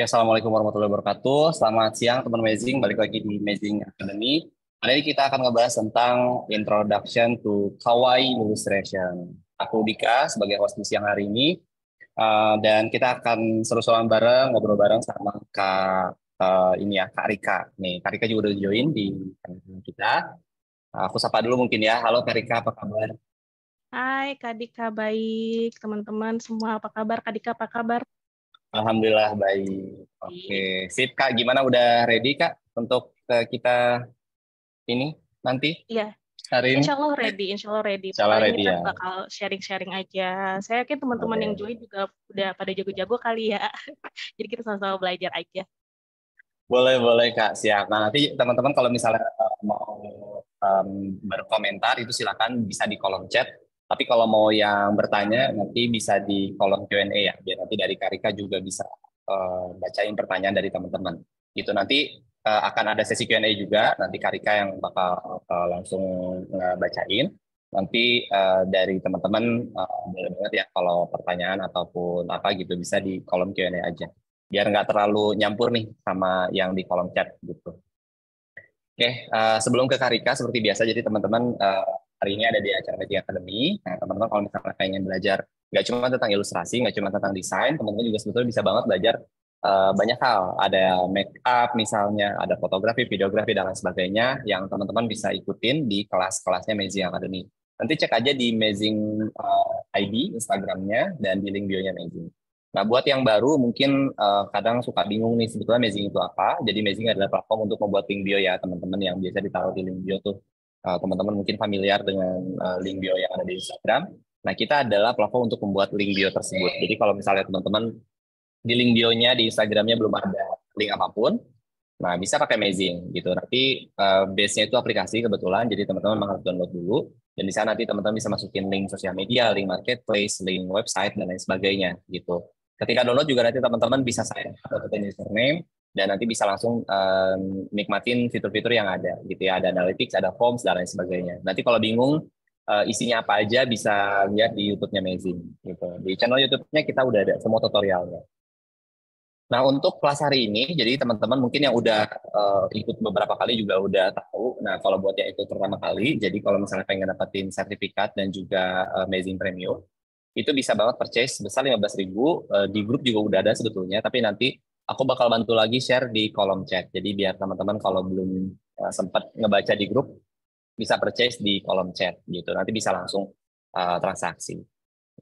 Oke, ya, Assalamualaikum warahmatullahi wabarakatuh. Selamat siang teman Amazing, balik lagi di Amazing Academy. Hari ini kita akan ngebahas tentang Introduction to Kawaii Illustration. Aku Dika sebagai host di siang hari ini. Uh, dan kita akan seru-seruan bareng, ngobrol bareng sama Kak uh, ini ya, Kak Rika. Nih, Kak Rika juga udah join di kita. Uh, aku sapa dulu mungkin ya. Halo Kak Rika, apa kabar? Hai Kak Dika, baik. Teman-teman semua apa kabar? Kak Dika, apa kabar? Alhamdulillah baik. Oke, okay. sip Kak, gimana udah ready Kak untuk uh, kita ini nanti? Iya. Hari ini? Insya Allah ready, insya Allah ready. Insya Allah ready ya. bakal sharing-sharing aja. Saya yakin teman-teman okay. yang join juga udah pada jago-jago kali ya. Jadi kita sama-sama belajar aja. Boleh, boleh Kak, siap. Nah nanti teman-teman kalau misalnya uh, mau um, berkomentar itu silakan bisa di kolom chat tapi kalau mau yang bertanya nanti bisa di kolom Q&A ya, biar nanti dari Karika juga bisa uh, bacain pertanyaan dari teman-teman. Itu nanti uh, akan ada sesi Q&A juga, nanti Karika yang bakal uh, langsung uh, bacain. Nanti uh, dari teman-teman boleh banget ya kalau pertanyaan ataupun apa gitu bisa di kolom Q&A aja. Biar nggak terlalu nyampur nih sama yang di kolom chat gitu. Oke, okay, uh, sebelum ke Karika seperti biasa, jadi teman-teman hari ini ada di acara Magic Academy. Nah, teman-teman kalau misalnya pengen belajar nggak cuma tentang ilustrasi, nggak cuma tentang desain, teman-teman juga sebetulnya bisa banget belajar uh, banyak hal. Ada make up misalnya, ada fotografi, videografi, dan lain sebagainya yang teman-teman bisa ikutin di kelas-kelasnya Magic Academy. Nanti cek aja di Amazing uh, eh, ID Instagramnya dan di link bio-nya Amazing. Nah, buat yang baru mungkin uh, kadang suka bingung nih sebetulnya Amazing itu apa. Jadi Amazing adalah platform untuk membuat link bio ya, teman-teman yang biasa ditaruh di link bio tuh Eh, teman-teman uh, mungkin familiar dengan uh, link bio yang ada di Instagram. Nah, kita adalah platform untuk membuat link bio tersebut. Jadi kalau misalnya teman-teman di link bio-nya di Instagram-nya belum ada link apapun, nah bisa pakai Amazing gitu. Nanti uh, eh, base-nya itu aplikasi kebetulan, jadi teman-teman harus download dulu. Dan di sana nanti teman-teman bisa masukin link sosial media, link marketplace, link website, dan lain sebagainya gitu. Ketika download juga nanti teman-teman bisa sign up dapetin username, dan nanti bisa langsung um, nikmatin fitur-fitur yang ada gitu ya ada analytics ada forms dan lain sebagainya nanti kalau bingung uh, isinya apa aja bisa lihat di YouTube-nya Amazing gitu di channel YouTube-nya kita udah ada semua tutorialnya nah untuk kelas hari ini jadi teman-teman mungkin yang udah uh, ikut beberapa kali juga udah tahu nah kalau buat yang ikut pertama kali jadi kalau misalnya pengen dapetin sertifikat dan juga uh, eh, Amazing Premium itu bisa banget purchase sebesar 15.000 uh, di grup juga udah ada sebetulnya tapi nanti aku bakal bantu lagi share di kolom chat. Jadi biar teman-teman kalau belum uh, eh, sempat ngebaca di grup bisa purchase di kolom chat gitu. Nanti bisa langsung uh, transaksi.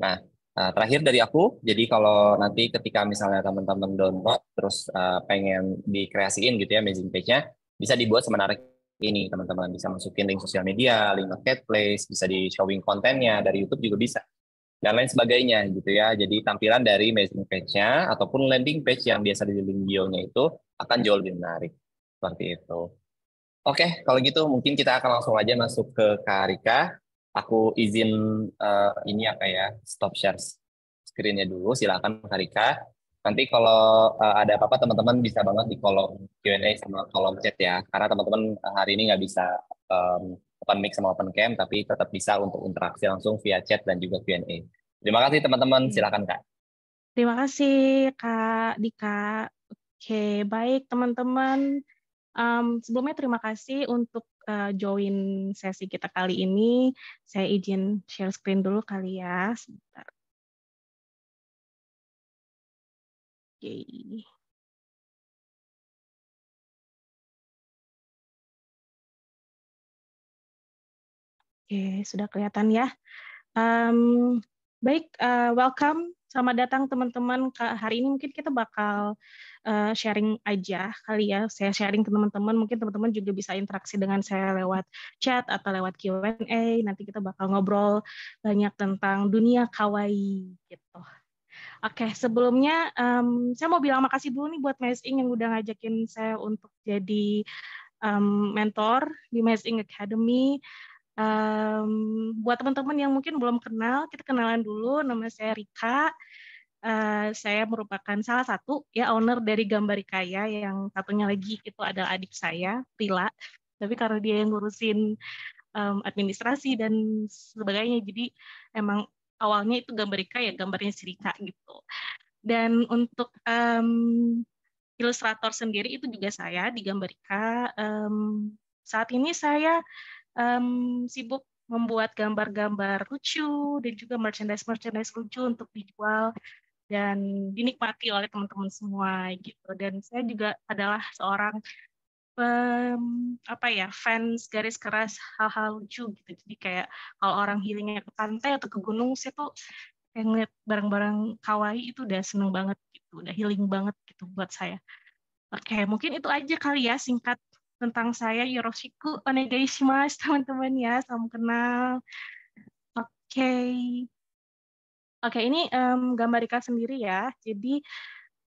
Nah, uh, terakhir dari aku, jadi kalau nanti ketika misalnya teman-teman download terus uh, pengen dikreasiin gitu ya amazing page-nya, bisa dibuat semenarik ini teman-teman bisa masukin link sosial media, link marketplace, bisa di showing kontennya dari YouTube juga bisa dan lain sebagainya gitu ya. Jadi tampilan dari mailing page-nya ataupun landing page yang biasa di link bio-nya itu akan jauh lebih menarik. Seperti itu. Oke, kalau gitu mungkin kita akan langsung aja masuk ke Karika. Aku izin uh, ini ya kayak stop share screen-nya dulu. Silakan Karika. Nanti kalau uh, ada apa-apa teman-teman bisa banget di kolom Q&A sama kolom chat ya. Karena teman-teman eh, hari ini nggak bisa um, open mic sama open cam, tapi tetap bisa untuk interaksi langsung via chat dan juga Q&A. Terima kasih teman-teman, hmm. silakan Kak. Terima kasih Kak Dika. Oke, baik teman-teman. Um, sebelumnya terima kasih untuk uh, join sesi kita kali ini. Saya izin share screen dulu kali ya, sebentar. Oke. Okay. Oke, sudah kelihatan ya. Um, baik, uh, welcome. Selamat datang teman-teman. Hari ini mungkin kita bakal uh, sharing aja kali ya. Saya sharing ke teman-teman. Mungkin teman-teman juga bisa interaksi dengan saya lewat chat atau lewat Q&A. Nanti kita bakal ngobrol banyak tentang dunia kawaii gitu. Oke, sebelumnya um, saya mau bilang makasih dulu nih buat Mesing yang udah ngajakin saya untuk jadi um, mentor di Mesing Academy. Um, buat teman-teman yang mungkin belum kenal, kita kenalan dulu. Nama saya Rika. Uh, saya merupakan salah satu ya owner dari Gambar Kaya yang satunya lagi itu adalah adik saya, Tila. Tapi karena dia yang ngurusin um, administrasi dan sebagainya, jadi emang awalnya itu Gambar ya gambarnya si Rika gitu. Dan untuk um, ilustrator sendiri itu juga saya di Gambar Um, saat ini saya um, sibuk membuat gambar-gambar lucu dan juga merchandise-merchandise lucu untuk dijual dan dinikmati oleh teman-teman semua gitu. Dan saya juga adalah seorang um, apa ya fans garis keras hal-hal lucu gitu. Jadi kayak kalau orang healingnya ke pantai atau ke gunung, saya tuh yang lihat barang-barang kawaii itu udah seneng banget gitu, udah healing banget gitu buat saya. Oke, mungkin itu aja kali ya singkat tentang saya Yoroshiku onegaishimasu oh, teman-teman ya salam kenal oke okay. oke okay, ini um, gambar Rika sendiri ya jadi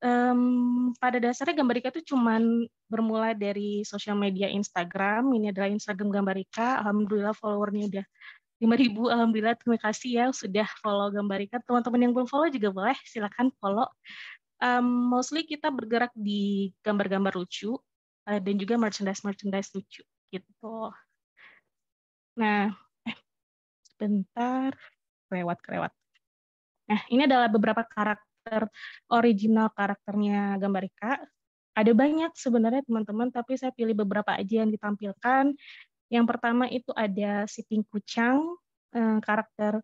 um, pada dasarnya gambar Rika itu cuman bermula dari sosial media Instagram ini adalah Instagram gambar Rika alhamdulillah followernya udah 5000 alhamdulillah terima kasih ya sudah follow gambar Rika teman-teman yang belum follow juga boleh silakan follow um, mostly kita bergerak di gambar-gambar lucu Eh, dan juga merchandise merchandise lucu gitu. Nah, eh, bentar lewat, lewat. Nah, ini adalah beberapa karakter original karakternya Gambar Ika. Ada banyak sebenarnya teman-teman, tapi saya pilih beberapa aja yang ditampilkan. Yang pertama itu ada si Pink Kucang, eh, karakter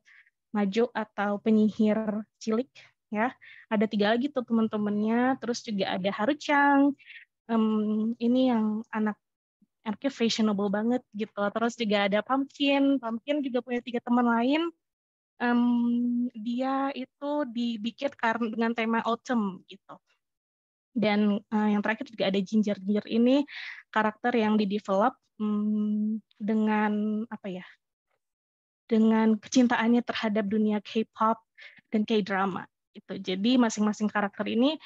maju atau penyihir cilik ya. Ada tiga lagi tuh teman-temannya, terus juga ada Harucang, um, ini yang anak anaknya fashionable banget gitu. Terus juga ada Pumpkin. Pumpkin juga punya tiga teman lain. Um, dia itu dibikin karena dengan tema autumn gitu. Dan uh, yang terakhir juga ada Ginger. Ginger ini karakter yang didevelop um, dengan apa ya? Dengan kecintaannya terhadap dunia K-pop dan K-drama gitu. Jadi masing-masing karakter ini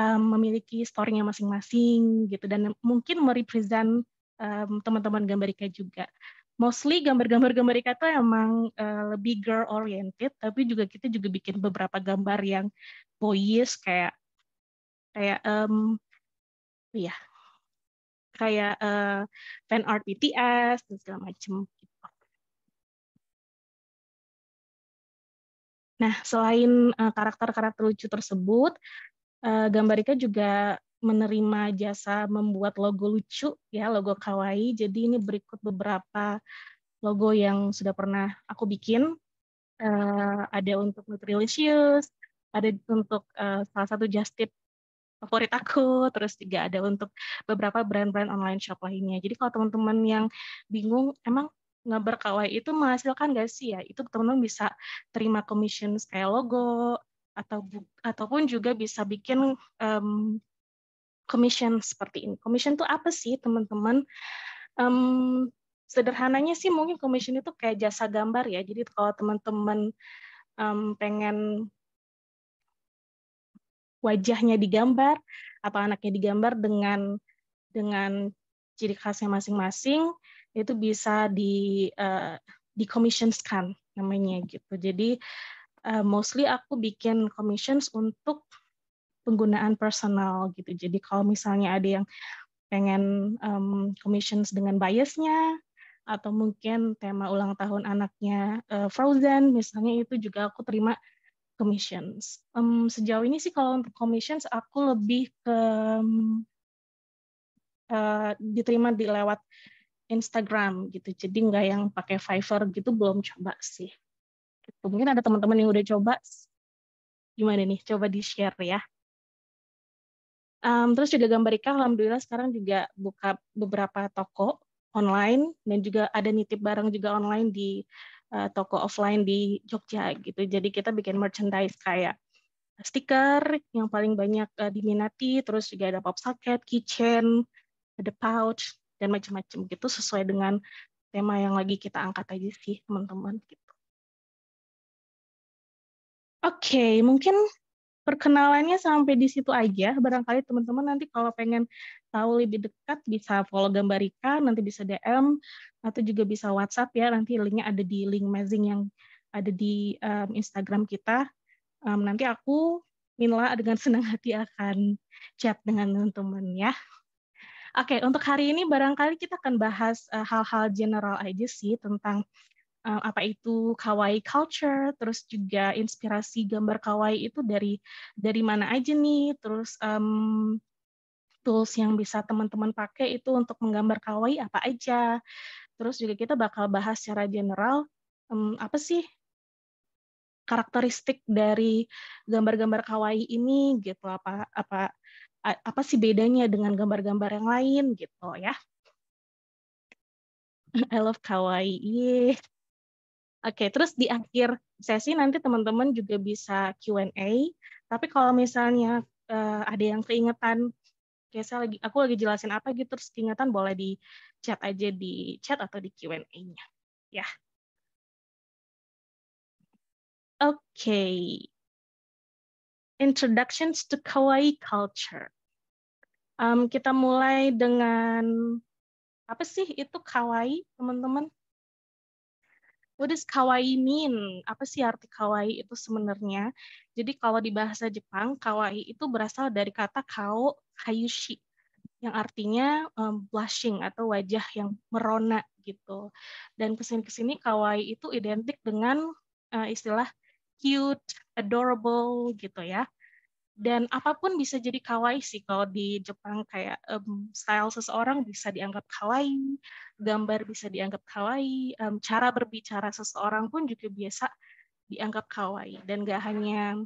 um, memiliki storynya masing-masing gitu dan mungkin merepresent um, teman-teman gambarika juga. Mostly gambar-gambar gambarika itu emang uh, lebih girl oriented, tapi juga kita juga bikin beberapa gambar yang boyish kayak kayak um, ya kayak uh, fan art BTS dan segala macam. Gitu. Nah, selain eh, karakter-karakter lucu tersebut, uh, eh, Gambarika juga menerima jasa membuat logo lucu ya logo kawaii jadi ini berikut beberapa logo yang sudah pernah aku bikin uh, ada untuk Nutrilicious ada untuk uh, salah satu just tip favorit aku, terus juga ada untuk beberapa brand-brand online shop lainnya. Jadi kalau teman-teman yang bingung, emang gambar kawaii itu menghasilkan gak sih ya? Itu teman-teman bisa terima commission kayak logo, atau ataupun juga bisa bikin um, commission seperti ini. Commission itu apa sih teman-teman? Um, sederhananya sih mungkin commission itu kayak jasa gambar ya. Jadi kalau teman-teman um, pengen wajahnya digambar atau anaknya digambar dengan dengan ciri khasnya masing-masing itu bisa di uh, eh, dikomisionkan namanya gitu. Jadi uh, mostly aku bikin commissions untuk penggunaan personal gitu. Jadi kalau misalnya ada yang pengen um, commissions dengan biasnya atau mungkin tema ulang tahun anaknya uh, Frozen misalnya itu juga aku terima commissions. Um, sejauh ini sih kalau untuk commissions aku lebih ke um, uh, diterima di lewat Instagram gitu. Jadi nggak yang pakai Fiverr gitu belum coba sih. Gitu. Mungkin ada teman-teman yang udah coba, gimana nih? Coba di-share ya. Um, terus juga gambar Ika, alhamdulillah sekarang juga buka beberapa toko online dan juga ada nitip barang juga online di uh, toko offline di Jogja gitu. Jadi kita bikin merchandise kayak stiker yang paling banyak uh, diminati, terus juga ada pop socket, keychain, ada pouch dan macam-macam gitu sesuai dengan tema yang lagi kita angkat aja sih teman-teman gitu okay, mungkin perkenalannya sampai di situ aja. Barangkali teman-teman nanti kalau pengen tahu lebih dekat bisa follow gambar Rika, nanti bisa DM atau juga bisa WhatsApp ya. Nanti linknya ada di link mezing yang ada di um, Instagram kita. Um, nanti aku Minla dengan senang hati akan chat dengan teman-teman ya. Oke, okay, untuk hari ini barangkali kita akan bahas eh, hal-hal uh, general aja sih tentang uh, apa itu kawaii culture, terus juga inspirasi gambar kawaii itu dari dari mana aja nih, terus um, tools yang bisa teman-teman pakai itu untuk menggambar kawaii apa aja. Terus juga kita bakal bahas secara general um, apa sih karakteristik dari gambar-gambar kawaii ini gitu apa apa apa sih bedanya dengan gambar-gambar yang lain gitu ya I love kawaii Oke, terus di akhir sesi nanti teman-teman juga bisa Q&A. Tapi kalau misalnya uh, ada yang keingetan, kayak saya lagi, aku lagi jelasin apa gitu, terus keingetan boleh di chat aja di chat atau di Q&A-nya. Ya. Oke. Okay. Introductions to Kawaii Culture. Um, kita mulai dengan apa sih itu kawaii, teman-teman? What does kawaii mean? Apa sih arti kawaii itu sebenarnya? Jadi kalau di bahasa Jepang, kawaii itu berasal dari kata kau hayushi yang artinya um, blushing atau wajah yang merona gitu. Dan kesini kesini kawaii itu identik dengan uh, istilah cute, adorable gitu ya dan apapun bisa jadi kawaii sih kalau di Jepang kayak um, style seseorang bisa dianggap kawaii, gambar bisa dianggap kawaii, um, cara berbicara seseorang pun juga biasa dianggap kawaii dan gak hanya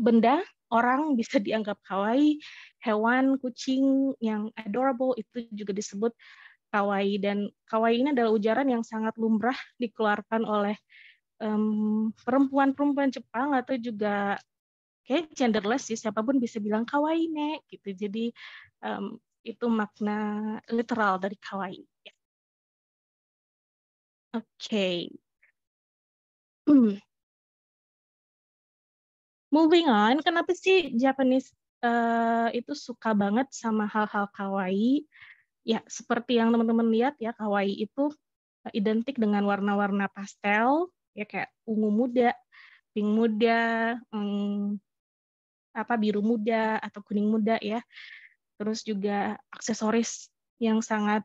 benda, orang bisa dianggap kawaii, hewan, kucing yang adorable itu juga disebut kawaii dan kawaii ini adalah ujaran yang sangat lumrah dikeluarkan oleh perempuan-perempuan um, perempuan -perempuan Jepang atau juga kayak genderless sih siapapun bisa bilang kawaii gitu jadi um, itu makna literal dari kawaii ya. oke okay. moving on kenapa sih Japanese uh, itu suka banget sama hal-hal kawaii ya seperti yang teman-teman lihat ya kawaii itu eh, identik dengan warna-warna pastel ya kayak ungu muda, pink muda, mm, apa biru muda atau kuning muda ya. Terus juga aksesoris yang sangat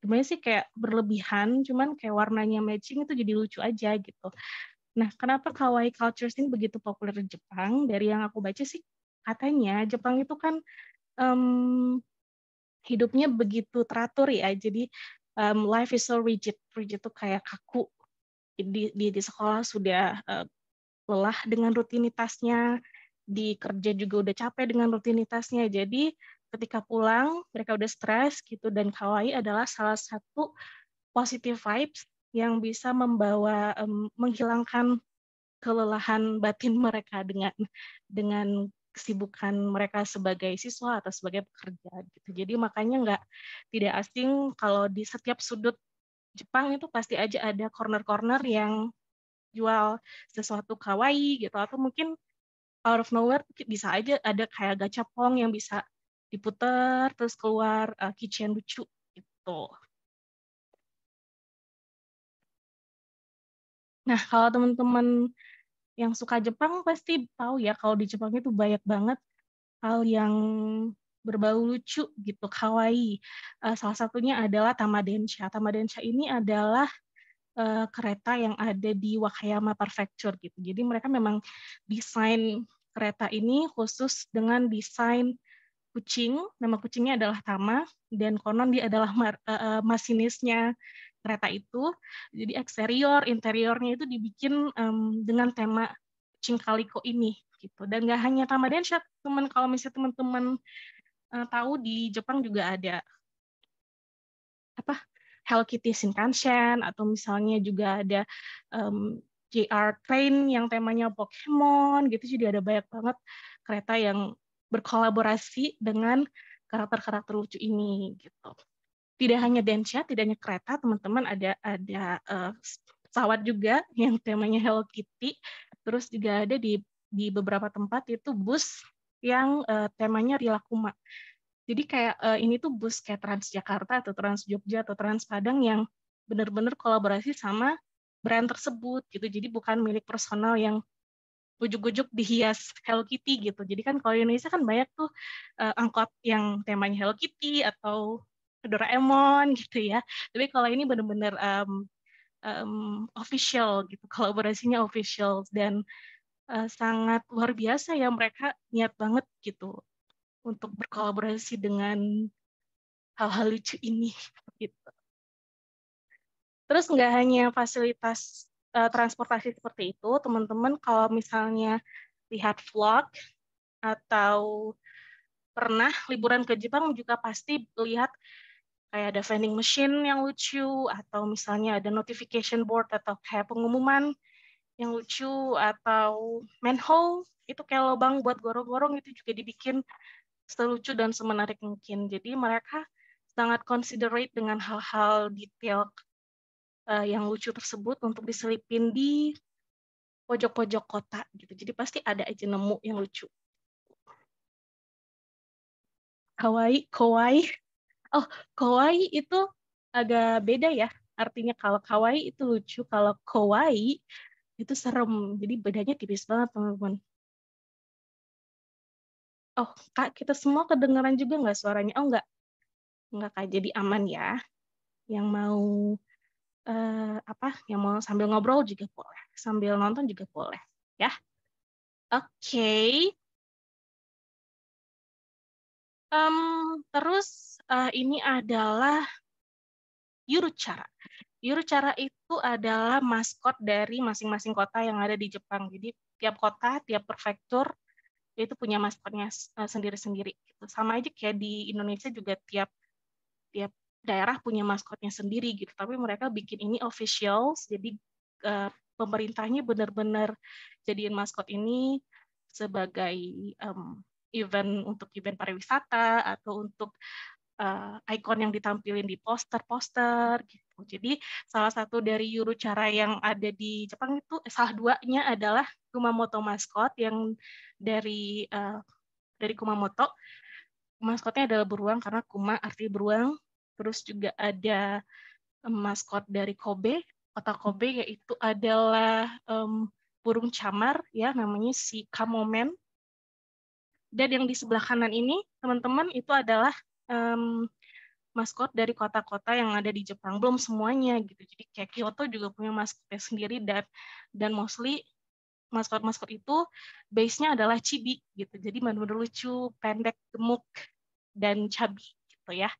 sebenarnya sih kayak berlebihan, cuman kayak warnanya matching itu jadi lucu aja gitu. Nah, kenapa kawaii culture ini begitu populer di Jepang? Dari yang aku baca sih katanya Jepang itu kan um, hidupnya begitu teratur ya. Jadi um, life is so rigid, rigid itu kayak kaku. Di di, di sekolah sudah uh, lelah dengan rutinitasnya, di kerja juga udah capek dengan rutinitasnya. Jadi ketika pulang mereka udah stres gitu dan kawaii adalah salah satu positive vibes yang bisa membawa um, menghilangkan kelelahan batin mereka dengan dengan kesibukan mereka sebagai siswa atau sebagai pekerja gitu. Jadi makanya nggak tidak asing kalau di setiap sudut Jepang itu pasti aja ada corner-corner yang jual sesuatu kawaii gitu atau mungkin out of nowhere bisa aja ada kayak gacha pong yang bisa diputar terus keluar uh, kitchen lucu gitu. Nah, kalau teman-teman yang suka Jepang pasti tahu ya kalau di Jepang itu banyak banget hal yang berbau lucu gitu, kawaii. Uh, salah satunya adalah tamadensha. Tamadensha ini adalah uh, kereta yang ada di Wakayama Prefecture gitu. Jadi mereka memang desain kereta ini khusus dengan desain kucing. Nama kucingnya adalah Tama dan konon dia adalah mar, uh, masinisnya kereta itu. Jadi eksterior, interiornya itu dibikin um, dengan tema kucing kaliko ini gitu. Dan nggak hanya Tama Densha, teman kalau misalnya teman-teman uh, tahu di Jepang juga ada apa Hello Kitty Shinkansen atau misalnya juga ada um, JR Train yang temanya Pokemon gitu jadi ada banyak banget kereta yang berkolaborasi dengan karakter-karakter lucu ini gitu. Tidak hanya Densha, tidak hanya kereta, teman-teman ada ada uh, pesawat juga yang temanya Hello Kitty. Terus juga ada di di beberapa tempat itu bus yang uh, temanya Rilakuma. Jadi kayak uh, ini tuh bus kayak Trans Jakarta atau Trans Jogja atau Trans Padang yang benar-benar kolaborasi sama brand tersebut gitu. Jadi bukan milik personal yang ujuk-ujuk dihias Hello Kitty gitu. Jadi kan kalau Indonesia kan banyak tuh uh, angkot yang temanya Hello Kitty atau Doraemon gitu ya. Tapi kalau ini benar-benar um, um, official gitu, kolaborasinya official dan uh, sangat luar biasa ya mereka niat banget gitu untuk berkolaborasi dengan hal-hal lucu ini gitu. Terus nggak hanya fasilitas uh, transportasi seperti itu, teman-teman kalau misalnya lihat vlog atau pernah liburan ke Jepang juga pasti lihat kayak ada vending machine yang lucu atau misalnya ada notification board atau kayak pengumuman yang lucu atau manhole itu kayak lubang buat gorong-gorong itu juga dibikin selucu dan semenarik mungkin. Jadi mereka sangat considerate dengan hal-hal detail uh, yang lucu tersebut untuk diselipin di pojok-pojok kota gitu. Jadi pasti ada aja nemu yang lucu. Kawaii, kawaii. Oh, kawaii itu agak beda ya. Artinya kalau kawaii itu lucu, kalau kawaii itu serem. Jadi bedanya tipis banget, teman-teman. Oh, Kak, kita semua kedengeran juga nggak suaranya? Oh, nggak. Nggak, Kak. Jadi aman ya. Yang mau eh, apa? Yang mau sambil ngobrol juga boleh. Sambil nonton juga boleh, ya. Oke. Okay. Um, terus uh, ini adalah Yurucara. Yurucara itu adalah maskot dari masing-masing kota yang ada di Jepang. Jadi tiap kota, tiap prefektur itu punya maskotnya eh, sendiri-sendiri. Gitu. Sama aja kayak di Indonesia juga tiap tiap daerah punya maskotnya sendiri gitu. Tapi mereka bikin ini official, jadi uh, pemerintahnya benar-benar jadiin maskot ini sebagai um, event untuk event pariwisata atau untuk uh, ikon yang ditampilin di poster-poster gitu. Jadi salah satu dari Yuru cara yang ada di Jepang itu eh, salah duanya adalah Kumamoto maskot yang dari uh, dari Kumamoto. Maskotnya adalah beruang karena kuma arti beruang. Terus juga ada maskot dari Kobe. Kota Kobe yaitu adalah um, burung camar ya namanya si kamomen. Dan yang di sebelah kanan ini teman-teman itu adalah um, maskot dari kota-kota yang ada di Jepang belum semuanya gitu jadi kayak Kyoto juga punya maskotnya sendiri dan dan mostly maskot-maskot itu base-nya adalah cibi gitu jadi benar-benar lucu pendek gemuk dan cabi gitu ya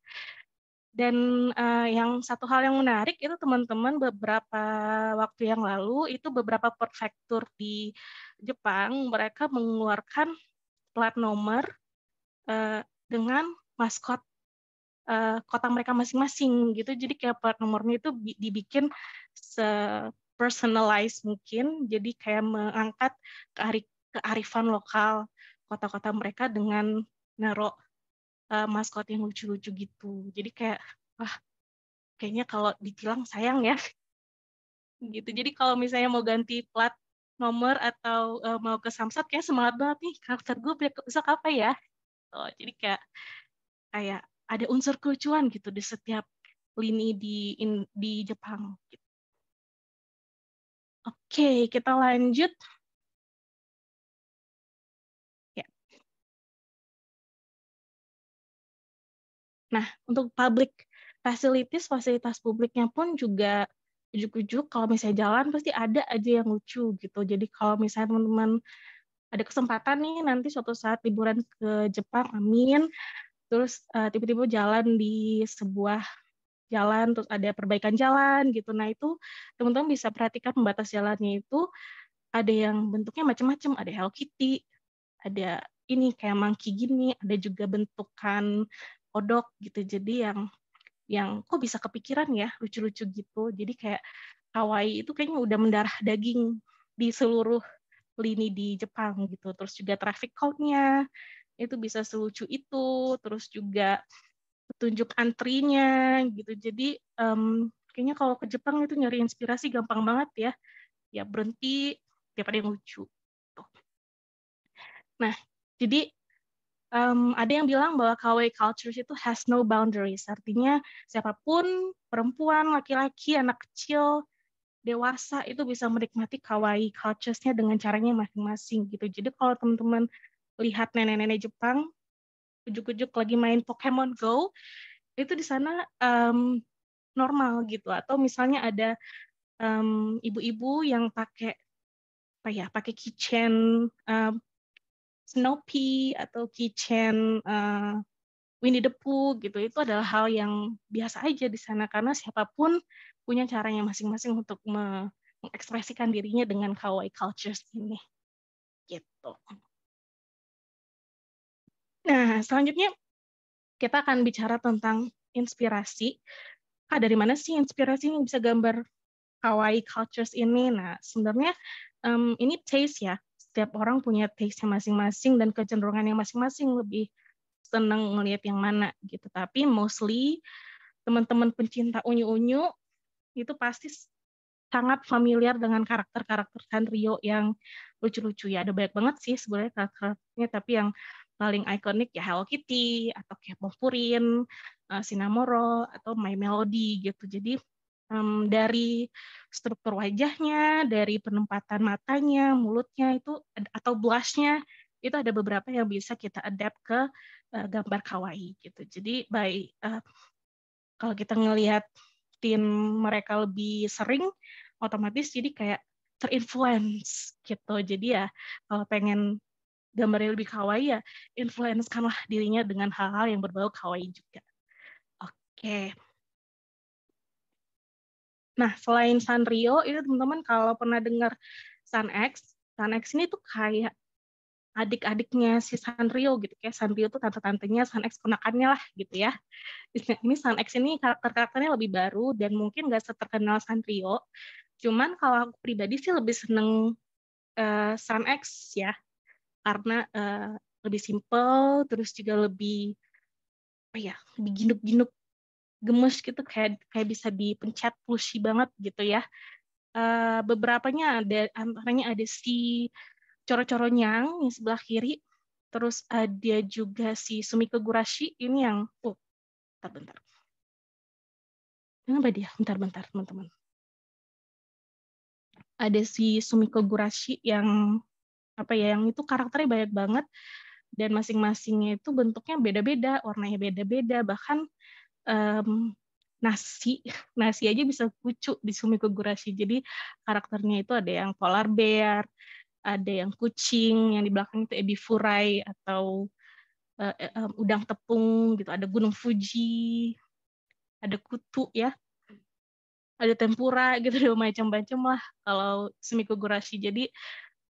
dan uh, yang satu hal yang menarik itu teman-teman beberapa waktu yang lalu itu beberapa prefektur di Jepang mereka mengeluarkan plat nomor uh, dengan maskot uh, eh, kota mereka masing-masing gitu. Jadi kayak plat nomornya itu dibikin se personalize mungkin. Jadi kayak mengangkat kearifan lokal kota-kota mereka dengan naro uh, maskot yang lucu-lucu gitu. Jadi kayak wah kayaknya kalau ditilang sayang ya. Gitu. Jadi kalau misalnya mau ganti plat nomor atau uh, mau ke Samsat kayak semangat banget nih karakter gue besok apa ya. Oh, jadi kayak kayak ada unsur kelucuan gitu di setiap lini di in, di Jepang. Gitu. Oke, kita lanjut. Ya. Nah, untuk public facilities, fasilitas publiknya pun juga ujuk-ujuk kalau misalnya jalan pasti ada aja yang lucu gitu. Jadi kalau misalnya teman-teman ada kesempatan nih nanti suatu saat liburan ke Jepang, amin terus uh, tiba-tiba jalan di sebuah jalan terus ada perbaikan jalan gitu nah itu teman-teman bisa perhatikan pembatas jalannya itu ada yang bentuknya macam-macam ada Hello Kitty ada ini kayak mangki gini ada juga bentukan kodok gitu jadi yang yang kok bisa kepikiran ya lucu-lucu gitu jadi kayak Hawaii itu kayaknya udah mendarah daging di seluruh lini di Jepang gitu terus juga traffic count-nya itu bisa selucu itu terus juga petunjuk antrinya gitu jadi um, kayaknya kalau ke Jepang itu nyari inspirasi gampang banget ya ya berhenti daripada yang lucu tuh. nah jadi um, ada yang bilang bahwa kawaii culture itu has no boundaries artinya siapapun perempuan laki-laki anak kecil dewasa itu bisa menikmati kawaii culturesnya dengan caranya masing-masing gitu jadi kalau teman-teman lihat nenek-nenek Jepang ujuk-ujuk lagi main Pokemon Go itu di sana um, normal gitu atau misalnya ada ibu-ibu um, yang pakai apa ya pakai kitchen um, Snoopy atau kitchen uh, eh, Winnie the Pooh gitu itu adalah hal yang biasa aja di sana karena siapapun punya caranya masing-masing untuk mengekspresikan dirinya dengan kawaii cultures ini gitu. Nah, selanjutnya kita akan bicara tentang inspirasi. Ah, dari mana sih inspirasi ini bisa gambar kawaii cultures ini? Nah, sebenarnya um, ini taste ya. Setiap orang punya taste masing-masing dan kecenderungan yang masing-masing lebih senang ngelihat yang mana gitu. Tapi mostly teman-teman pencinta unyu-unyu itu pasti sangat familiar dengan karakter-karakter Sanrio yang lucu-lucu ya. Ada banyak banget sih sebenarnya karakternya, tapi yang paling ikonik ya Hello Kitty atau kayak Pompurin, uh, eh, Sinamoro atau My Melody gitu. Jadi um, dari struktur wajahnya, dari penempatan matanya, mulutnya itu atau blushnya itu ada beberapa yang bisa kita adapt ke uh, gambar kawaii gitu. Jadi by uh, kalau kita ngelihat tim mereka lebih sering, otomatis jadi kayak terinfluence gitu. Jadi ya kalau pengen gambarnya lebih kawaii ya influence dirinya dengan hal-hal yang berbau kawaii juga. Oke. Okay. Nah, selain Sanrio, itu teman-teman kalau pernah dengar Sanex, Sanex ini tuh kayak adik-adiknya si Sanrio gitu kayak Sanrio tuh tante-tantenya Sanex ponakannya lah gitu ya ini Sanex ini karakter-karakternya lebih baru dan mungkin gak seterkenal Sanrio cuman kalau aku pribadi sih lebih seneng uh, eh, Sanex ya karena uh, lebih simpel terus juga lebih apa ya lebih ginuk-ginuk gemes gitu kayak kayak bisa dipencet pushy banget gitu ya uh, beberapanya ada antaranya ada si coro-coro nyang di sebelah kiri terus ada juga si Sumiko Gurashi ini yang oh bentar bentar kenapa dia bentar bentar teman-teman ada si Sumiko Gurashi yang apa ya yang itu karakternya banyak banget dan masing-masingnya itu bentuknya beda-beda, warnanya beda-beda, bahkan um, nasi nasi aja bisa kucuk di Sumikogurashi. Jadi karakternya itu ada yang polar bear, ada yang kucing, yang di belakang itu ebi furai atau uh, um, udang tepung gitu, ada gunung Fuji, ada kutu ya. Ada tempura gitu, macam-macam lah kalau Sumikogurashi. Jadi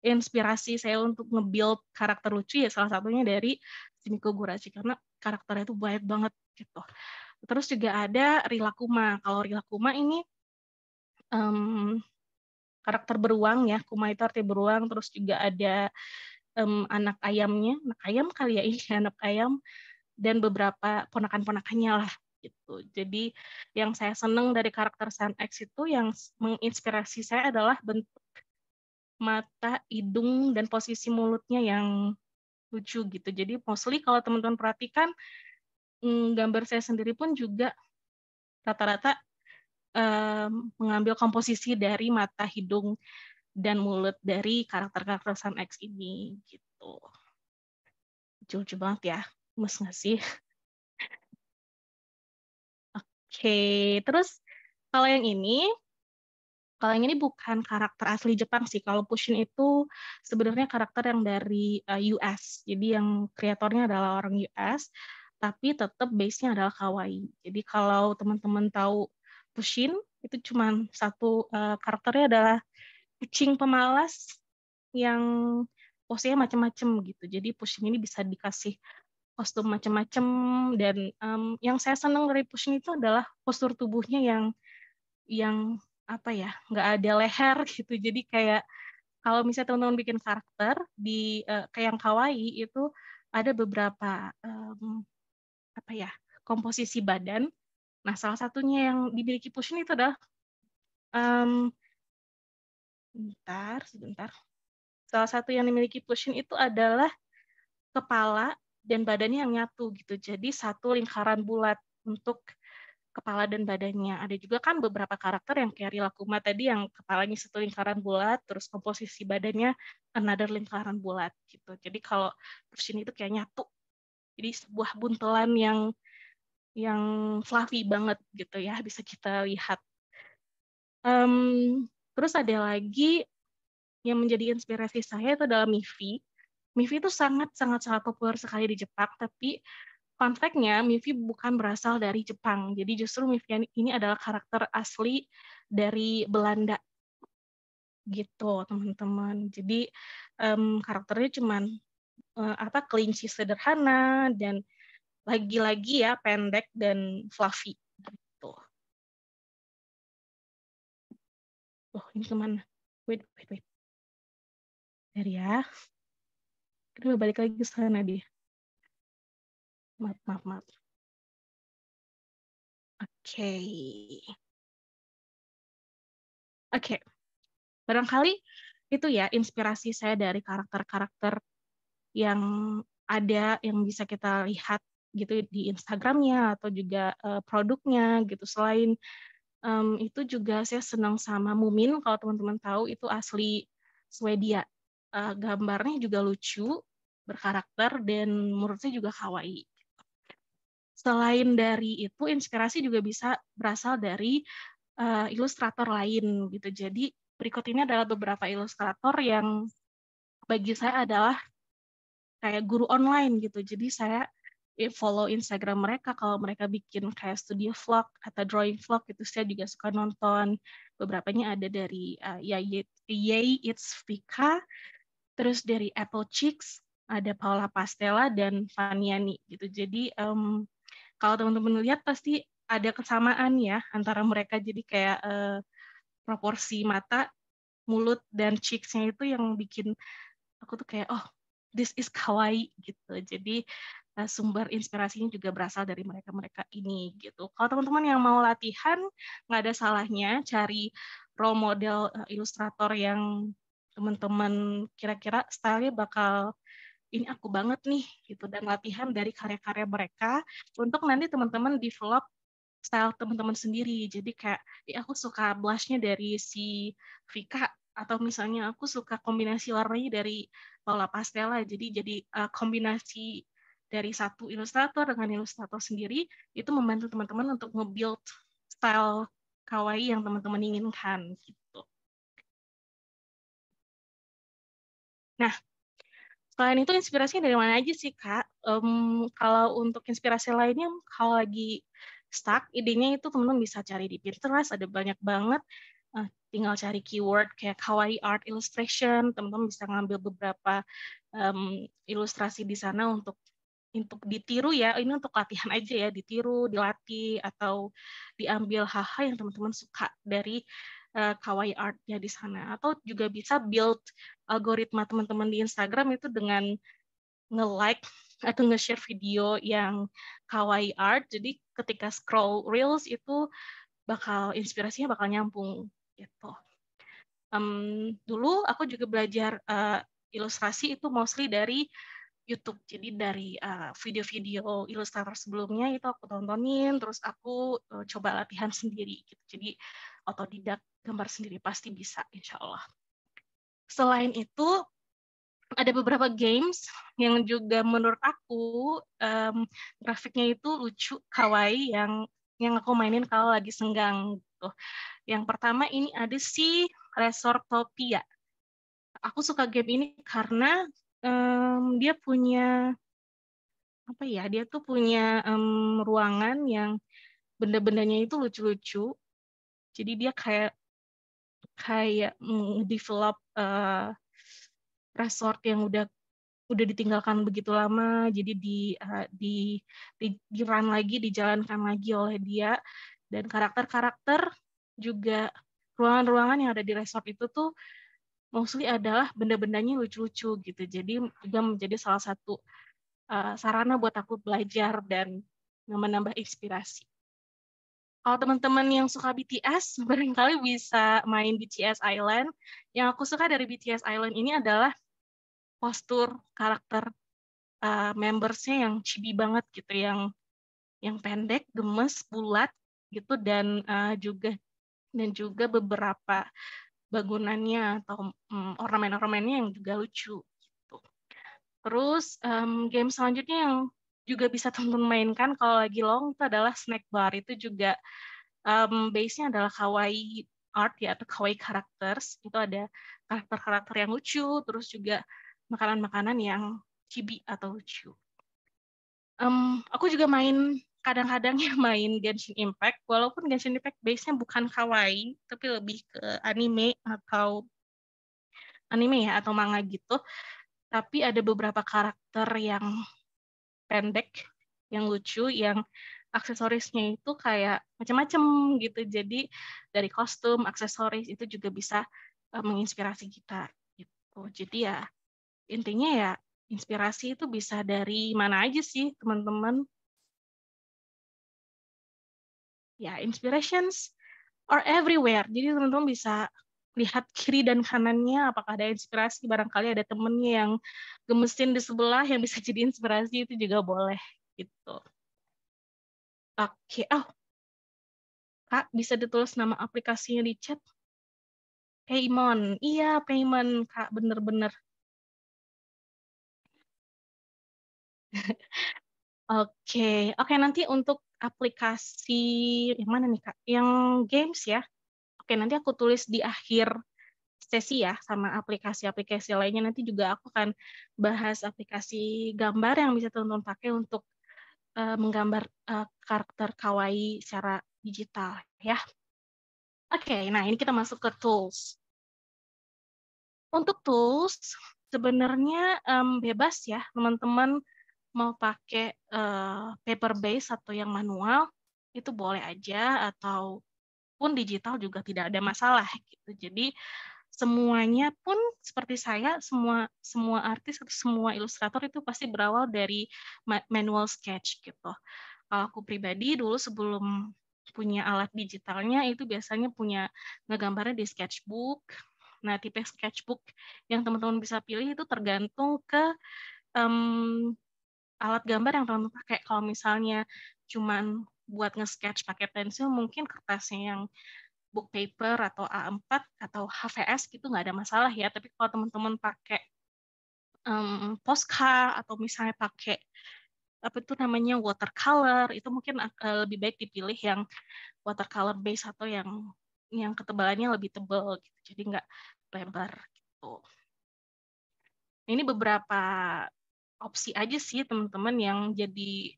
inspirasi saya untuk nge-build karakter lucu ya salah satunya dari Shimiko Gurashi karena karakternya itu baik banget gitu. Terus juga ada Rilakuma. Kalau Rilakuma ini um, karakter beruang ya, Kuma itu arti beruang. Terus juga ada um, anak ayamnya, anak ayam kali ya ini anak ayam dan beberapa ponakan-ponakannya lah gitu. Jadi yang saya seneng dari karakter Sun X itu yang menginspirasi saya adalah bentuk mata, hidung, dan posisi mulutnya yang lucu gitu. Jadi mostly kalau teman-teman perhatikan, mm, gambar saya sendiri pun juga rata-rata um, mengambil komposisi dari mata, hidung, dan mulut dari karakter-karakter Sun X ini gitu. Lucu-lucu banget ya, mas nggak sih? Oke, okay. terus kalau yang ini kalau yang ini bukan karakter asli Jepang sih. Kalau Pushin itu sebenarnya karakter yang dari eh, US. Jadi yang kreatornya adalah orang US, tapi tetap base-nya adalah kawaii. Jadi kalau teman-teman tahu Pushin, itu cuma satu eh, karakternya adalah kucing pemalas yang posenya macam-macam gitu. Jadi Pushin ini bisa dikasih kostum macam-macam dan um, yang saya senang dari Pushin itu adalah postur tubuhnya yang yang apa ya nggak ada leher gitu jadi kayak kalau misalnya teman-teman bikin karakter di uh, kayak yang kawaii itu ada beberapa um, apa ya komposisi badan nah salah satunya yang dimiliki Pushin itu adalah um, bentar sebentar salah satu yang dimiliki Pushin itu adalah kepala dan badannya yang nyatu gitu jadi satu lingkaran bulat untuk kepala dan badannya. Ada juga kan beberapa karakter yang kayak Rilakuma tadi yang kepalanya satu lingkaran bulat, terus komposisi badannya another lingkaran bulat gitu. Jadi kalau terus ini itu kayak nyatu. Jadi sebuah buntelan yang yang fluffy banget gitu ya bisa kita lihat. Um, terus ada lagi yang menjadi inspirasi saya itu adalah Mifi. Mifi itu sangat sangat sangat populer sekali di Jepang, tapi Fun fact-nya, Miffy bukan berasal dari Jepang. Jadi justru Miffy ini adalah karakter asli dari Belanda. Gitu, teman-teman. Jadi um, karakternya cuma uh, eh, apa kelinci sederhana dan lagi-lagi ya pendek dan fluffy gitu. Oh, ini kemana? Wait, wait, wait. Dari ya. Kita balik lagi ke sana dia maaf, maaf, maaf. Oke. Oke. Barangkali itu ya inspirasi saya dari karakter-karakter yang ada yang bisa kita lihat gitu di Instagramnya atau juga uh, produknya gitu. Selain um, itu juga saya senang sama Mumin kalau teman-teman tahu itu asli Swedia. Uh, gambarnya juga lucu, berkarakter dan menurut saya juga kawaii selain dari itu inspirasi juga bisa berasal dari uh, ilustrator lain gitu. Jadi berikut ini adalah beberapa ilustrator yang bagi saya adalah kayak guru online gitu. Jadi saya eh, follow Instagram mereka kalau mereka bikin kayak studio vlog atau drawing vlog itu saya juga suka nonton. Beberapanya ada dari uh, eh, Yay It's Vika, terus dari Apple Chicks ada Paula Pastela dan Faniani gitu. Jadi um, kalau teman-teman lihat pasti ada kesamaan ya antara mereka jadi kayak eh, proporsi mata, mulut dan cheeksnya itu yang bikin aku tuh kayak oh this is kawaii gitu. Jadi eh, sumber inspirasinya juga berasal dari mereka-mereka ini gitu. Kalau teman-teman yang mau latihan nggak ada salahnya cari role model eh, ilustrator yang teman-teman kira-kira stylenya bakal ini aku banget nih gitu dan latihan dari karya-karya mereka untuk nanti teman-teman develop style teman-teman sendiri. Jadi kayak ya aku suka blushnya dari si Vika atau misalnya aku suka kombinasi warnanya dari Paula Pastela. Jadi jadi uh, kombinasi dari satu ilustrator dengan ilustrator sendiri itu membantu teman-teman untuk nge-build style kawaii yang teman-teman inginkan gitu. Nah, Selain itu inspirasinya dari mana aja sih kak? Um, kalau untuk inspirasi lainnya, kalau lagi stuck, idenya itu teman-teman bisa cari di Pinterest, ada banyak banget. Uh, tinggal cari keyword kayak Hawaii Art Illustration, teman-teman bisa ngambil beberapa um, ilustrasi di sana untuk untuk ditiru ya, ini untuk latihan aja ya, ditiru, dilatih, atau diambil hal-hal yang teman-teman suka dari uh, kawaii artnya di sana atau juga bisa build algoritma teman-teman di Instagram itu dengan nge-like atau nge-share video yang kawaii art jadi ketika scroll reels itu bakal inspirasinya bakal nyambung gitu um, dulu aku juga belajar uh, ilustrasi itu mostly dari YouTube jadi dari eh, video-video uh, ilustrator sebelumnya itu aku tontonin terus aku uh, coba latihan sendiri gitu jadi otodidak gambar sendiri pasti bisa insya Allah. Selain itu ada beberapa games yang juga menurut aku um, grafiknya itu lucu kawaii yang yang aku mainin kalau lagi senggang gitu. Yang pertama ini ada si Resortopia. Aku suka game ini karena um, dia punya apa ya? Dia tuh punya um, ruangan yang benda-bendanya itu lucu-lucu jadi dia kayak kayak develop uh, eh, resort yang udah udah ditinggalkan begitu lama, jadi di uh, di, di di run lagi, dijalankan lagi oleh dia dan karakter-karakter juga ruangan-ruangan yang ada di resort itu tuh mostly adalah benda-bendanya lucu-lucu gitu. Jadi juga menjadi salah satu uh, sarana buat aku belajar dan menambah inspirasi kalau teman-teman yang suka BTS barangkali bisa main BTS Island. Yang aku suka dari BTS Island ini adalah postur karakter uh, membersnya yang chibi banget gitu, yang yang pendek, gemes, bulat gitu dan uh, juga dan juga beberapa bangunannya atau um, ornamen-ornamennya yang juga lucu gitu. Terus um, game selanjutnya yang juga bisa teman-teman mainkan kalau lagi long itu adalah snack bar itu juga um, base-nya adalah kawaii art ya atau kawaii characters itu ada karakter-karakter yang lucu terus juga makanan-makanan yang chibi atau lucu. Um, aku juga main kadang-kadang ya main Genshin Impact walaupun Genshin Impact base-nya bukan kawaii tapi lebih ke anime atau anime ya atau manga gitu tapi ada beberapa karakter yang pendek yang lucu yang aksesorisnya itu kayak macam-macam gitu. Jadi dari kostum, aksesoris itu juga bisa eh, menginspirasi kita gitu. Jadi ya intinya ya inspirasi itu bisa dari mana aja sih teman-teman. Ya, inspirations are everywhere. Jadi teman-teman bisa lihat kiri dan kanannya apakah ada inspirasi barangkali ada temennya yang gemesin di sebelah yang bisa jadi inspirasi itu juga boleh gitu oke okay. oh kak bisa ditulis nama aplikasinya di chat payment iya payment kak bener-bener oke oke nanti untuk aplikasi yang mana nih kak yang games ya Oke, nanti aku tulis di akhir sesi ya sama aplikasi-aplikasi lainnya. Nanti juga aku akan bahas aplikasi gambar yang bisa teman-teman pakai untuk uh, menggambar uh, karakter kawaii secara digital ya. Oke, nah ini kita masuk ke tools. Untuk tools sebenarnya um, bebas ya teman-teman mau pakai uh, paper base atau yang manual itu boleh aja atau pun digital juga tidak ada masalah gitu. Jadi semuanya pun seperti saya semua semua artis atau semua ilustrator itu pasti berawal dari manual sketch gitu. Kalau aku pribadi dulu sebelum punya alat digitalnya itu biasanya punya ngegambarnya di sketchbook. Nah, tipe sketchbook yang teman-teman bisa pilih itu tergantung ke um, alat gambar yang teman-teman pakai. Kalau misalnya cuman buat nge-sketch pakai pensil mungkin kertasnya yang book paper atau A4 atau HVS gitu nggak ada masalah ya. Tapi kalau teman-teman pakai um, Posca atau misalnya pakai apa itu namanya watercolor itu mungkin eh, lebih baik dipilih yang watercolor base atau yang yang ketebalannya lebih tebal gitu jadi nggak lebar gitu ini beberapa opsi aja sih teman-teman yang jadi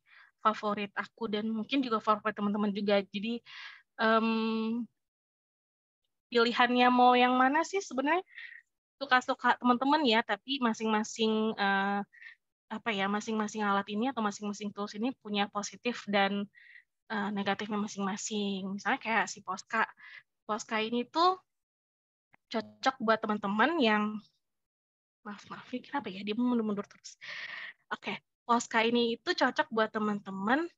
favorit aku dan mungkin juga favorit teman-teman juga. Jadi um, pilihannya mau yang mana sih sebenarnya suka-suka teman-teman ya, tapi masing-masing uh, apa ya, masing-masing alat ini atau masing-masing tools ini punya positif dan uh, negatifnya masing-masing. Misalnya kayak si Posca. Posca ini tuh cocok buat teman-teman yang maaf maaf ini kenapa ya dia mundur-mundur terus. Oke, okay. Posca ini itu cocok buat teman-teman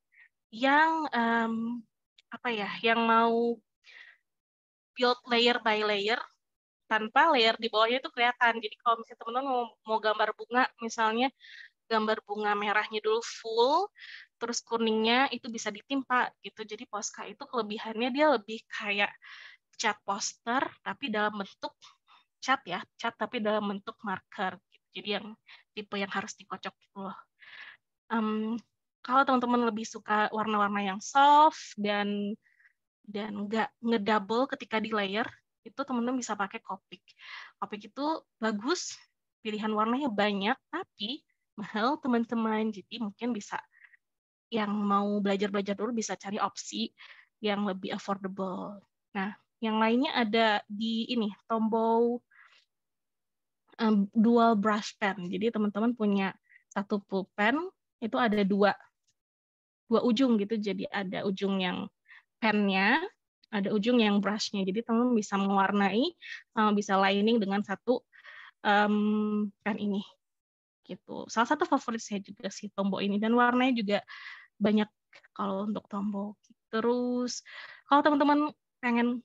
yang um, apa ya, yang mau build layer by layer tanpa layer di bawahnya itu kelihatan. Jadi kalau misalnya teman-teman mau, mau gambar bunga, misalnya gambar bunga merahnya dulu full, terus kuningnya itu bisa ditimpa gitu. Jadi Posca itu kelebihannya dia lebih kayak cat poster, tapi dalam bentuk cat ya, cat tapi dalam bentuk marker. Gitu. Jadi yang tipe yang harus dikocok gitu loh um, kalau teman-teman lebih suka warna-warna yang soft dan dan nggak ngedouble ketika di layer, itu teman-teman bisa pakai Copic. Copic itu bagus, pilihan warnanya banyak, tapi mahal teman-teman. Jadi mungkin bisa yang mau belajar-belajar dulu bisa cari opsi yang lebih affordable. Nah, yang lainnya ada di ini tombol um, dual brush pen. Jadi teman-teman punya satu pulpen itu ada dua dua ujung gitu jadi ada ujung yang pennya ada ujung yang brushnya jadi teman bisa mewarnai sama eh, bisa lining dengan satu um, pen ini gitu salah satu favorit saya juga si tombol ini dan warnanya juga banyak kalau untuk tombol terus kalau teman-teman pengen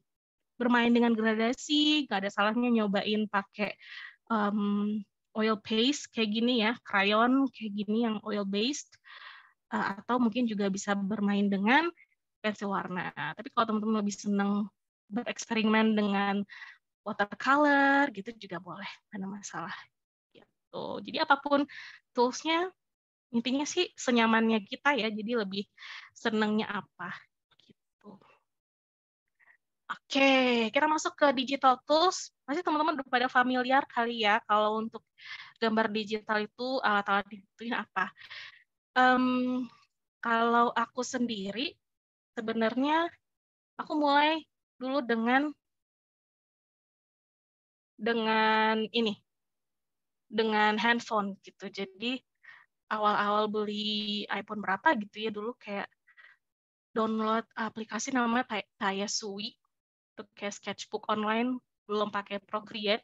bermain dengan gradasi gak ada salahnya nyobain pakai um, oil paste kayak gini ya, crayon kayak gini yang oil based, uh, atau mungkin juga bisa bermain dengan pensil warna. Tapi kalau teman-teman lebih senang bereksperimen dengan watercolor gitu juga boleh, ada masalah. Gitu. Jadi apapun toolsnya, intinya sih senyamannya kita ya. Jadi lebih senangnya apa Oke, kita masuk ke digital tools. Masih teman-teman udah pada familiar kali ya kalau untuk gambar digital itu alat-alat eh, itu apa? Um, kalau aku sendiri, sebenarnya aku mulai dulu dengan dengan ini, dengan handphone gitu. Jadi awal-awal beli iPhone berapa gitu ya dulu kayak download aplikasi namanya Tayasui itu kayak sketchbook online belum pakai Procreate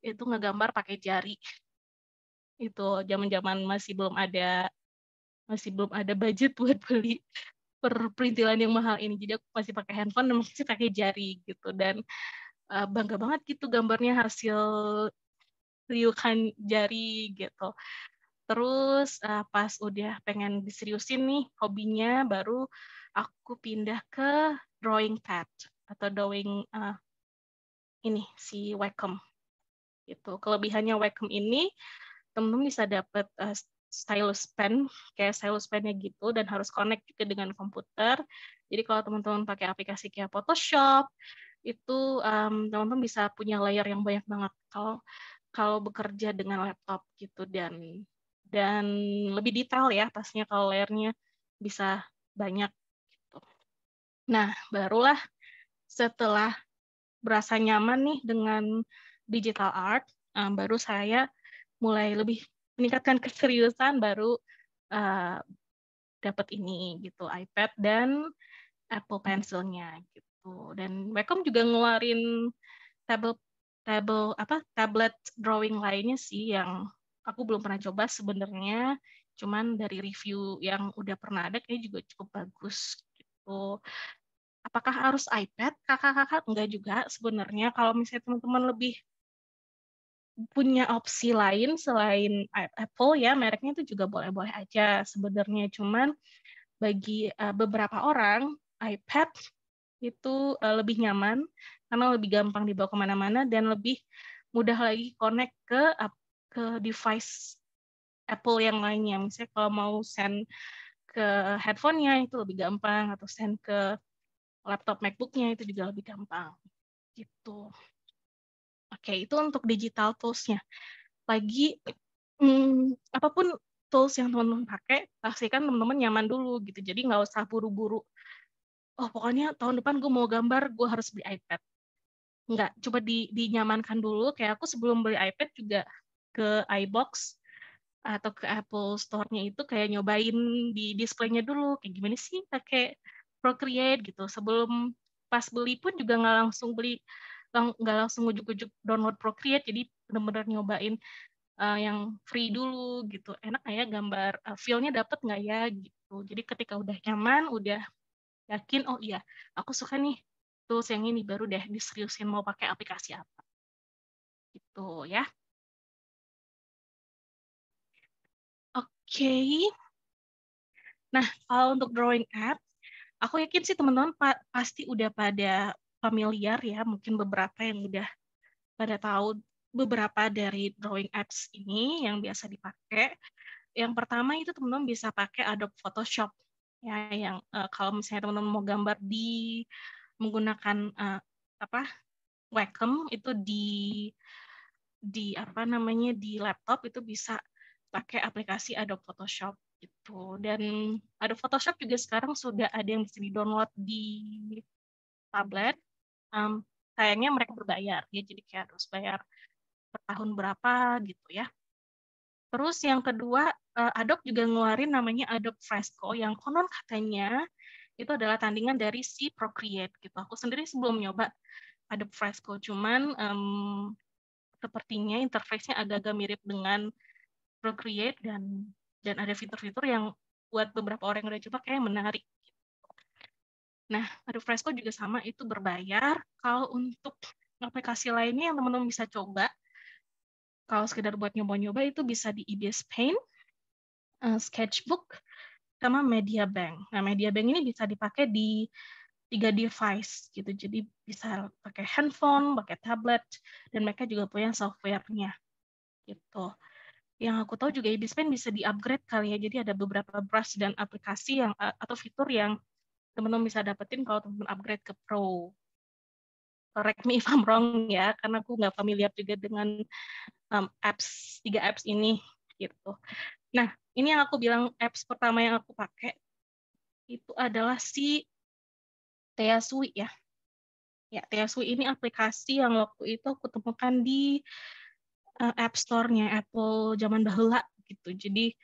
itu ngegambar pakai jari itu zaman-zaman masih belum ada masih belum ada budget buat beli perprintilan yang mahal ini jadi aku masih pakai handphone dan masih pakai jari gitu dan uh, bangga banget gitu gambarnya hasil riukan jari gitu terus uh, pas udah pengen diseriusin nih hobinya baru aku pindah ke drawing pad atau doing uh, ah, ini si Wacom gitu. Kelebihannya Wacom ini teman-teman bisa dapat uh, ah, stylus pen kayak stylus pennya gitu dan harus connect juga dengan komputer. Jadi kalau teman-teman pakai aplikasi kayak Photoshop itu ah, teman-teman um, bisa punya layer yang banyak banget kalau kalau bekerja dengan laptop gitu dan dan lebih detail ya pastinya kalau layernya bisa banyak gitu. Nah, barulah setelah berasa nyaman nih dengan digital art, um, baru saya mulai lebih meningkatkan keseriusan, baru uh, eh, dapat ini gitu iPad dan Apple Pencilnya gitu. Dan Wacom juga ngeluarin table table apa tablet drawing lainnya sih yang aku belum pernah coba sebenarnya. Cuman dari review yang udah pernah ada kayaknya juga cukup bagus gitu apakah harus iPad? Kakak-kakak enggak juga sebenarnya. Kalau misalnya teman-teman lebih punya opsi lain selain Apple ya, mereknya itu juga boleh-boleh aja sebenarnya. Cuman bagi eh, beberapa orang iPad itu eh, lebih nyaman karena lebih gampang dibawa kemana-mana dan lebih mudah lagi connect ke ke device Apple yang lainnya. Misalnya kalau mau send ke headphone-nya itu lebih gampang atau send ke laptop MacBook-nya itu juga lebih gampang gitu. Oke, itu untuk digital tools-nya. Lagi hmm, apapun tools yang teman-teman pakai, pastikan teman-teman nyaman dulu gitu. Jadi nggak usah buru-buru. Oh, pokoknya tahun depan gue mau gambar, gue harus beli iPad. Nggak, coba di, dinyamankan dulu. Kayak aku sebelum beli iPad juga ke iBox atau ke Apple Store-nya itu kayak nyobain di display-nya dulu. Kayak gimana sih pakai Procreate gitu. Sebelum pas beli pun juga nggak langsung beli nggak langsung ujuk-ujuk download Procreate jadi benar-benar nyobain uh, yang free dulu gitu enak nggak ya gambar uh, feelnya dapet nggak ya gitu jadi ketika udah nyaman udah yakin oh iya aku suka nih tools yang ini baru deh diseriusin mau pakai aplikasi apa gitu ya oke okay. nah kalau untuk drawing app aku yakin sih teman-teman pa pasti udah pada familiar ya, mungkin beberapa yang udah pada tahu beberapa dari drawing apps ini yang biasa dipakai. Yang pertama itu teman-teman bisa pakai Adobe Photoshop ya yang uh, kalau misalnya teman-teman mau gambar di menggunakan uh, apa Wacom itu di di apa namanya di laptop itu bisa pakai aplikasi Adobe Photoshop gitu dan ada Photoshop juga sekarang sudah ada yang bisa download di tablet um, sayangnya mereka berbayar ya jadi kayak harus bayar per tahun berapa gitu ya terus yang kedua uh, Adobe juga ngeluarin namanya Adobe Fresco yang konon katanya itu adalah tandingan dari si Procreate gitu aku sendiri sebelum nyoba Adobe Fresco cuman um, sepertinya interface-nya agak-agak mirip dengan Procreate dan dan ada fitur-fitur yang buat beberapa orang yang udah coba kayak menarik. Nah, Fresco juga sama itu berbayar. Kalau untuk aplikasi lainnya yang teman-teman bisa coba, kalau sekedar buat nyoba-nyoba itu bisa di EBS Paint, eh, Sketchbook, sama Media Bank. Nah, Media Bank ini bisa dipakai di tiga device gitu. Jadi bisa pakai handphone, pakai tablet, dan mereka juga punya softwarenya gitu yang aku tahu juga Ibis Pen bisa di-upgrade kali ya. Jadi ada beberapa brush dan aplikasi yang eh, atau fitur yang teman-teman bisa dapetin kalau teman-teman upgrade ke Pro. Correct me if I'm wrong ya, karena aku nggak familiar juga dengan um, apps tiga apps ini gitu. Nah, ini yang aku bilang apps pertama yang aku pakai itu adalah si Teasui ya. Ya, Teasui ini aplikasi yang waktu itu aku temukan di uh, App Store-nya Apple zaman dahulu gitu. Jadi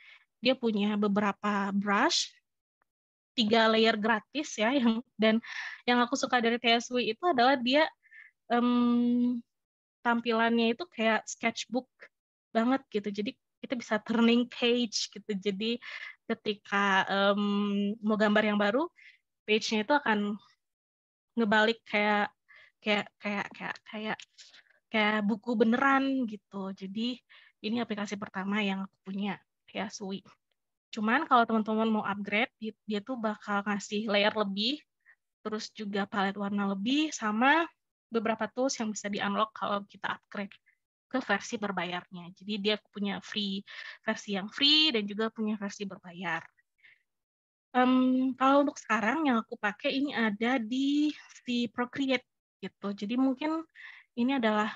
dia punya beberapa brush tiga layer gratis ya yang dan yang aku suka dari TSW itu adalah dia um, tampilannya itu kayak sketchbook banget gitu. Jadi kita bisa turning page gitu. Jadi ketika um, mau gambar yang baru, page-nya itu akan ngebalik kayak kayak kayak kayak kayak kayak buku beneran gitu. Jadi ini aplikasi pertama yang aku punya ya Sui. Cuman kalau teman-teman mau upgrade, dia, tuh bakal ngasih layer lebih, terus juga palet warna lebih, sama beberapa tools yang bisa di-unlock kalau kita upgrade ke versi berbayarnya. Jadi dia punya free versi yang free dan juga punya versi berbayar. Um, kalau untuk sekarang yang aku pakai ini ada di si Procreate gitu. Jadi mungkin ini adalah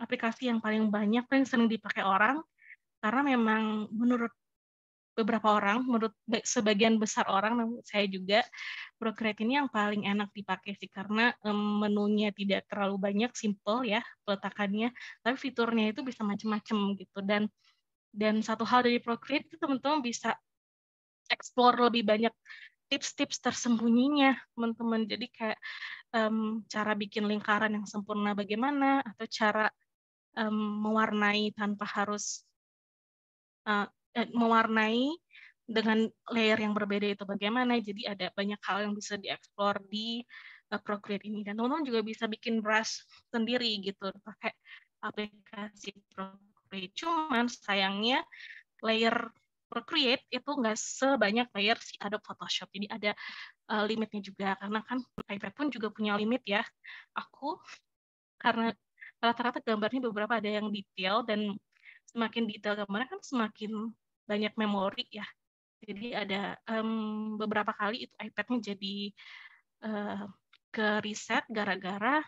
aplikasi yang paling banyak dan sering dipakai orang karena memang menurut beberapa orang, menurut sebagian besar orang, saya juga, Procreate ini yang paling enak dipakai sih karena um, menunya tidak terlalu banyak, simple ya peletakannya, tapi fiturnya itu bisa macam-macam gitu dan dan satu hal dari Procreate itu teman-teman bisa explore lebih banyak tips-tips tersembunyinya teman-teman jadi kayak um, cara bikin lingkaran yang sempurna bagaimana atau cara um, mewarnai tanpa harus uh, eh, mewarnai dengan layer yang berbeda itu bagaimana jadi ada banyak hal yang bisa dieksplor di uh, Procreate ini dan teman-teman juga bisa bikin brush sendiri gitu pakai aplikasi Procreate cuman sayangnya layer Procreate itu nggak sebanyak layer si Adobe Photoshop. Jadi ada uh, limitnya juga karena kan iPad pun juga punya limit ya. Aku karena rata-rata gambarnya beberapa ada yang detail dan semakin detail gambarnya kan semakin banyak memori ya. Jadi ada um, beberapa kali itu iPad-nya jadi uh, ke reset gara-gara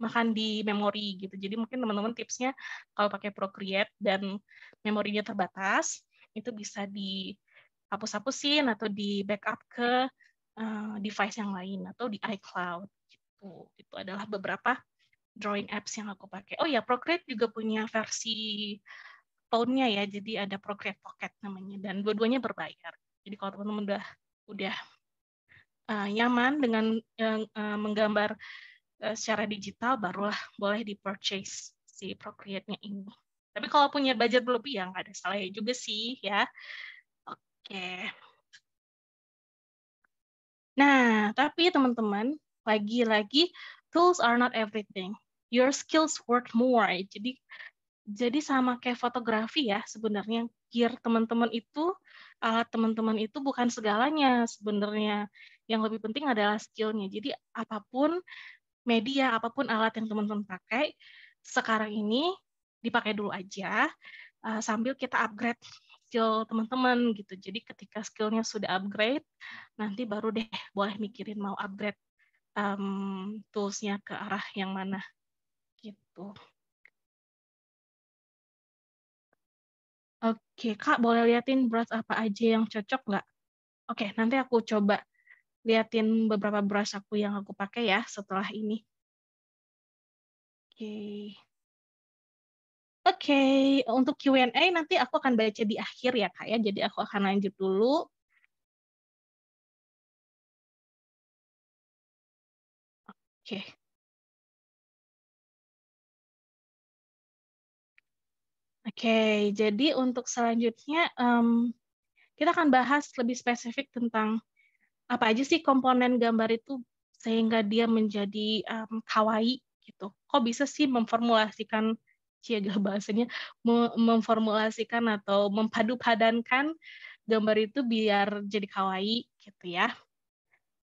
makan di memori gitu. Jadi mungkin teman-teman tipsnya kalau pakai Procreate dan memorinya terbatas, itu bisa dihapus-hapusin atau di backup ke uh, device yang lain atau di iCloud gitu. Itu adalah beberapa drawing apps yang aku pakai. Oh ya, Procreate juga punya versi phone-nya ya, jadi ada Procreate Pocket namanya dan dua-duanya berbayar. Jadi kalau teman-teman udah udah uh, nyaman dengan uh, uh, menggambar uh, secara digital, barulah boleh di purchase si Procreate-nya ini. Tapi kalau punya budget berlebih ya nggak ada salahnya juga sih ya. Oke. Nah, tapi teman-teman, lagi-lagi tools are not everything. Your skills work more. Jadi jadi sama kayak fotografi ya sebenarnya gear teman-teman itu alat teman-teman itu bukan segalanya sebenarnya. Yang lebih penting adalah skillnya. Jadi apapun media, apapun alat yang teman-teman pakai, sekarang ini dipakai dulu aja uh, sambil kita upgrade skill teman-teman gitu. Jadi ketika skillnya sudah upgrade, nanti baru deh boleh mikirin mau upgrade um, toolsnya ke arah yang mana gitu. Oke, Kak boleh liatin brush apa aja yang cocok nggak? Oke, nanti aku coba liatin beberapa brush aku yang aku pakai ya setelah ini. Oke. Oke, okay. untuk Q&A nanti aku akan baca di akhir ya Kak ya. Jadi aku akan lanjut dulu. Oke. Okay. Oke, okay, jadi untuk selanjutnya um, kita akan bahas lebih spesifik tentang apa aja sih komponen gambar itu sehingga dia menjadi um, kawaii gitu. Kok bisa sih memformulasikan ciega gitu bahasanya memformulasikan atau mempadu-padankan gambar itu biar jadi kawaii gitu ya.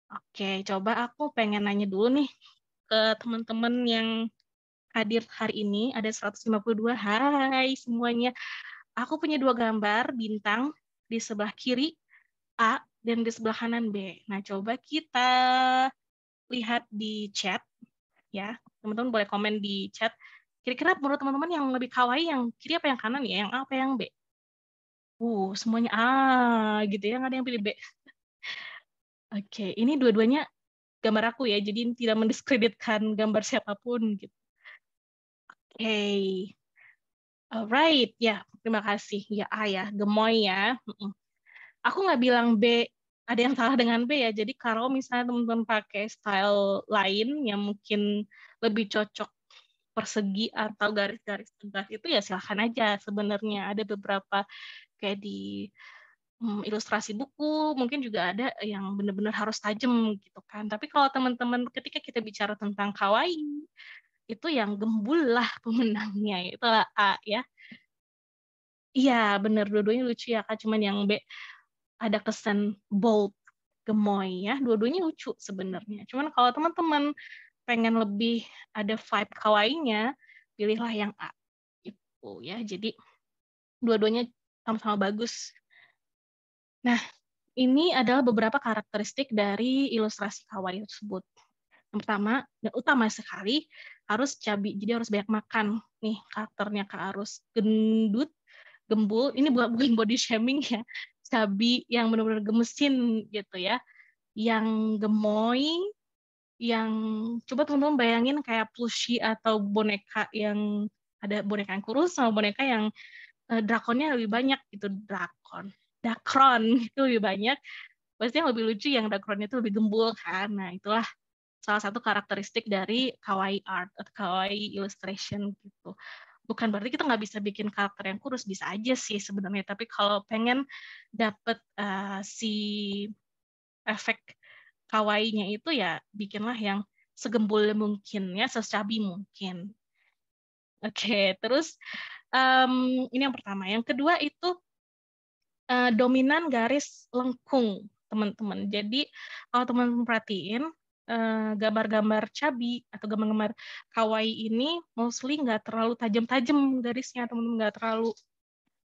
Oke, coba aku pengen nanya dulu nih ke teman-teman yang hadir hari ini ada 152. Hai semuanya. Aku punya dua gambar bintang di sebelah kiri A dan di sebelah kanan B. Nah, coba kita lihat di chat ya. Teman-teman boleh komen di chat Kira-kira menurut teman-teman yang lebih kawaii yang kiri apa yang kanan ya? Yang A apa yang B? Uh, semuanya A gitu ya, nggak ada yang pilih B. Oke, okay. ini dua-duanya gambar aku ya, jadi tidak mendiskreditkan gambar siapapun gitu. Oke. Okay. Alright, ya terima kasih. Ya A ya, gemoy ya. Aku nggak bilang B ada yang salah dengan B ya. Jadi kalau misalnya teman-teman pakai style lain yang mungkin lebih cocok persegi atau garis-garis tegas itu ya silahkan aja sebenarnya ada beberapa kayak di um, ilustrasi buku mungkin juga ada yang benar-benar harus tajam gitu kan tapi kalau teman-teman ketika kita bicara tentang kawaii itu yang gembul lah pemenangnya lah A ya iya benar dua-duanya lucu ya kak cuman yang B ada kesan bold gemoy ya dua-duanya lucu sebenarnya cuman kalau teman-teman pengen lebih ada vibe kawainya, pilihlah yang A. Itu ya. Jadi dua-duanya sama-sama bagus. Nah, ini adalah beberapa karakteristik dari ilustrasi kawaii tersebut. Yang pertama dan utama sekali harus cabi. Jadi harus banyak makan. Nih karakternya Kak harus gendut, gembul. Ini bukan bukan body shaming ya. Cabi yang benar-benar gemesin gitu ya. Yang gemoy, yang coba teman-teman bayangin kayak plushie atau boneka yang ada boneka yang kurus sama boneka yang uh, drakonnya lebih banyak itu drakon dakron itu lebih banyak pasti yang lebih lucu yang dakronnya itu lebih gembul kan nah itulah salah satu karakteristik dari kawaii art atau kawaii illustration gitu bukan berarti kita nggak bisa bikin karakter yang kurus bisa aja sih sebenarnya tapi kalau pengen dapet uh, si efek kawainya itu ya bikinlah yang segembul mungkin ya secabi mungkin oke okay, terus um, ini yang pertama yang kedua itu uh, dominan garis lengkung teman-teman jadi kalau teman-teman perhatiin eh, gambar-gambar uh, cabi atau gambar-gambar kawaii ini mostly nggak terlalu tajam-tajam garisnya teman-teman nggak terlalu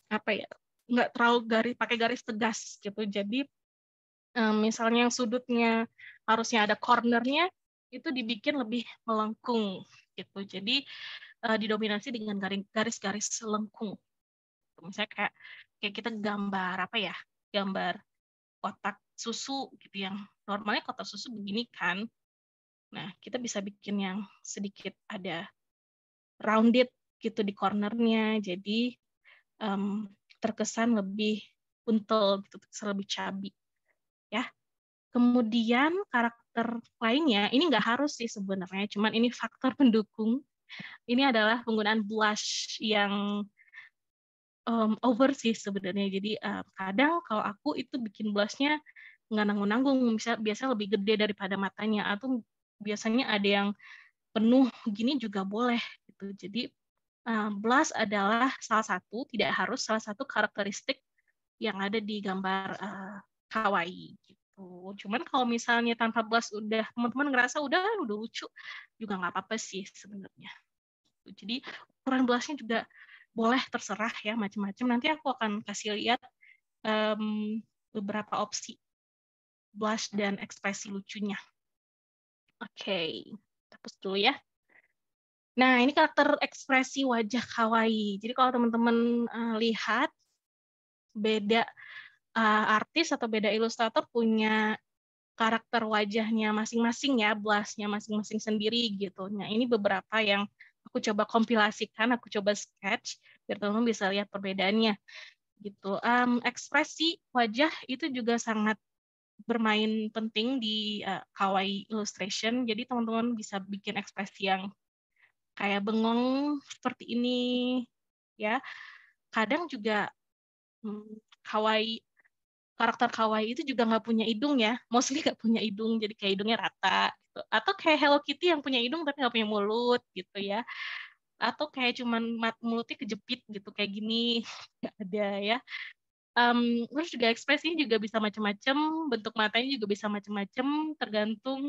apa ya nggak terlalu garis pakai garis tegas gitu jadi misalnya yang sudutnya harusnya ada cornernya itu dibikin lebih melengkung gitu. Jadi uh, didominasi dengan garis-garis lengkung. Misalnya kayak kayak kita gambar apa ya? Gambar kotak susu gitu yang normalnya kotak susu begini kan. Nah, kita bisa bikin yang sedikit ada rounded gitu di cornernya. Jadi um, terkesan lebih untel gitu, terkesan lebih cabi ya. Kemudian karakter lainnya ini nggak harus sih sebenarnya, cuman ini faktor pendukung. Ini adalah penggunaan blush yang um, over sih sebenarnya. Jadi um, kadang kalau aku itu bikin blushnya nggak nanggung-nanggung, bisa lebih gede daripada matanya atau biasanya ada yang penuh gini juga boleh gitu. Jadi um, blush adalah salah satu tidak harus salah satu karakteristik yang ada di gambar uh, kawaii gitu. Cuman kalau misalnya tanpa blush udah teman-teman ngerasa udah udah lucu juga nggak apa-apa sih sebenarnya. Jadi ukuran blushnya juga boleh terserah ya macam-macam. Nanti aku akan kasih lihat um, beberapa opsi blush dan ekspresi lucunya. Oke, okay. hapus dulu ya. Nah, ini karakter ekspresi wajah kawaii. Jadi kalau teman-teman uh, lihat beda uh, artis atau beda ilustrator punya karakter wajahnya masing-masing ya, blasnya masing-masing sendiri gitu. Nah ini beberapa yang aku coba kompilasikan, aku coba sketch biar teman-teman bisa lihat perbedaannya gitu. Um, ekspresi wajah itu juga sangat bermain penting di uh, kawaii illustration. Jadi teman-teman bisa bikin ekspresi yang kayak bengong seperti ini ya. Kadang juga hmm, kawaii karakter kawaii itu juga nggak punya hidung ya mostly nggak punya hidung jadi kayak hidungnya rata gitu atau kayak Hello Kitty yang punya hidung tapi nggak punya mulut gitu ya atau kayak cuman mulutnya kejepit gitu kayak gini nggak ada ya um, terus juga ekspresinya juga bisa macam-macam bentuk matanya juga bisa macam-macam tergantung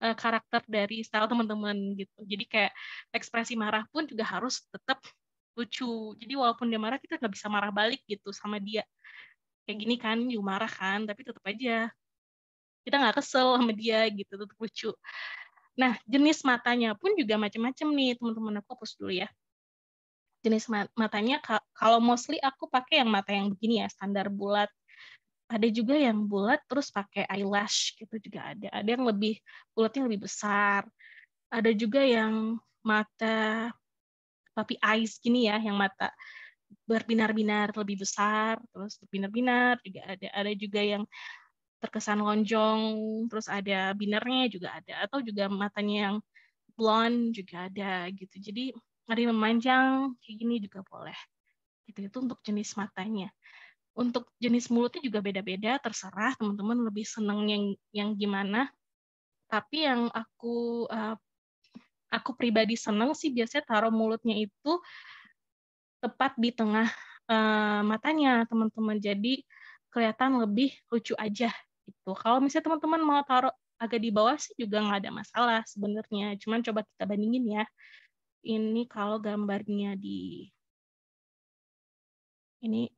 uh, karakter dari style teman-teman gitu jadi kayak ekspresi marah pun juga harus tetap lucu jadi walaupun dia marah kita nggak bisa marah balik gitu sama dia kayak gini kan juga marah kan tapi tetap aja kita nggak kesel sama dia gitu tetap lucu nah jenis matanya pun juga macam-macam nih teman-teman aku hapus dulu ya jenis matanya kalau mostly aku pakai yang mata yang begini ya standar bulat ada juga yang bulat terus pakai eyelash gitu juga ada ada yang lebih bulatnya lebih besar ada juga yang mata tapi eyes gini ya yang mata berbinar-binar lebih besar, terus berbinar-binar juga ada ada juga yang terkesan lonjong, terus ada binarnya juga ada atau juga matanya yang blonde juga ada gitu. Jadi ada memanjang kayak gini juga boleh. Gitu itu untuk jenis matanya. Untuk jenis mulutnya juga beda-beda, terserah teman-teman lebih seneng yang yang gimana. Tapi yang aku uh, aku pribadi seneng sih biasanya taruh mulutnya itu tepat di tengah uh, matanya teman-teman jadi kelihatan lebih lucu aja itu kalau misalnya teman-teman mau taruh agak di bawah sih juga nggak ada masalah sebenarnya cuman coba kita bandingin ya ini kalau gambarnya di ini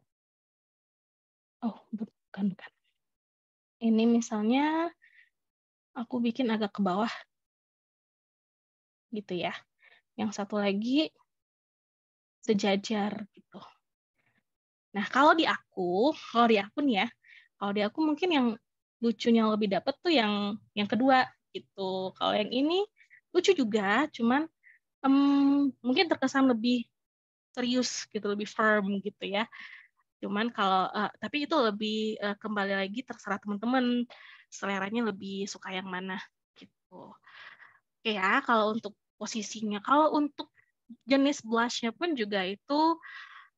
oh bukan bukan ini misalnya aku bikin agak ke bawah gitu ya yang satu lagi sejajar gitu. Nah, kalau di aku, kalau di aku nih ya, kalau di aku mungkin yang lucunya lebih dapet tuh yang yang kedua gitu. Kalau yang ini lucu juga, cuman um, mungkin terkesan lebih serius gitu, lebih firm gitu ya. Cuman kalau uh, tapi itu lebih uh, kembali lagi terserah teman-teman seleranya lebih suka yang mana gitu. Oke ya, kalau untuk posisinya, kalau untuk jenis blushnya pun juga itu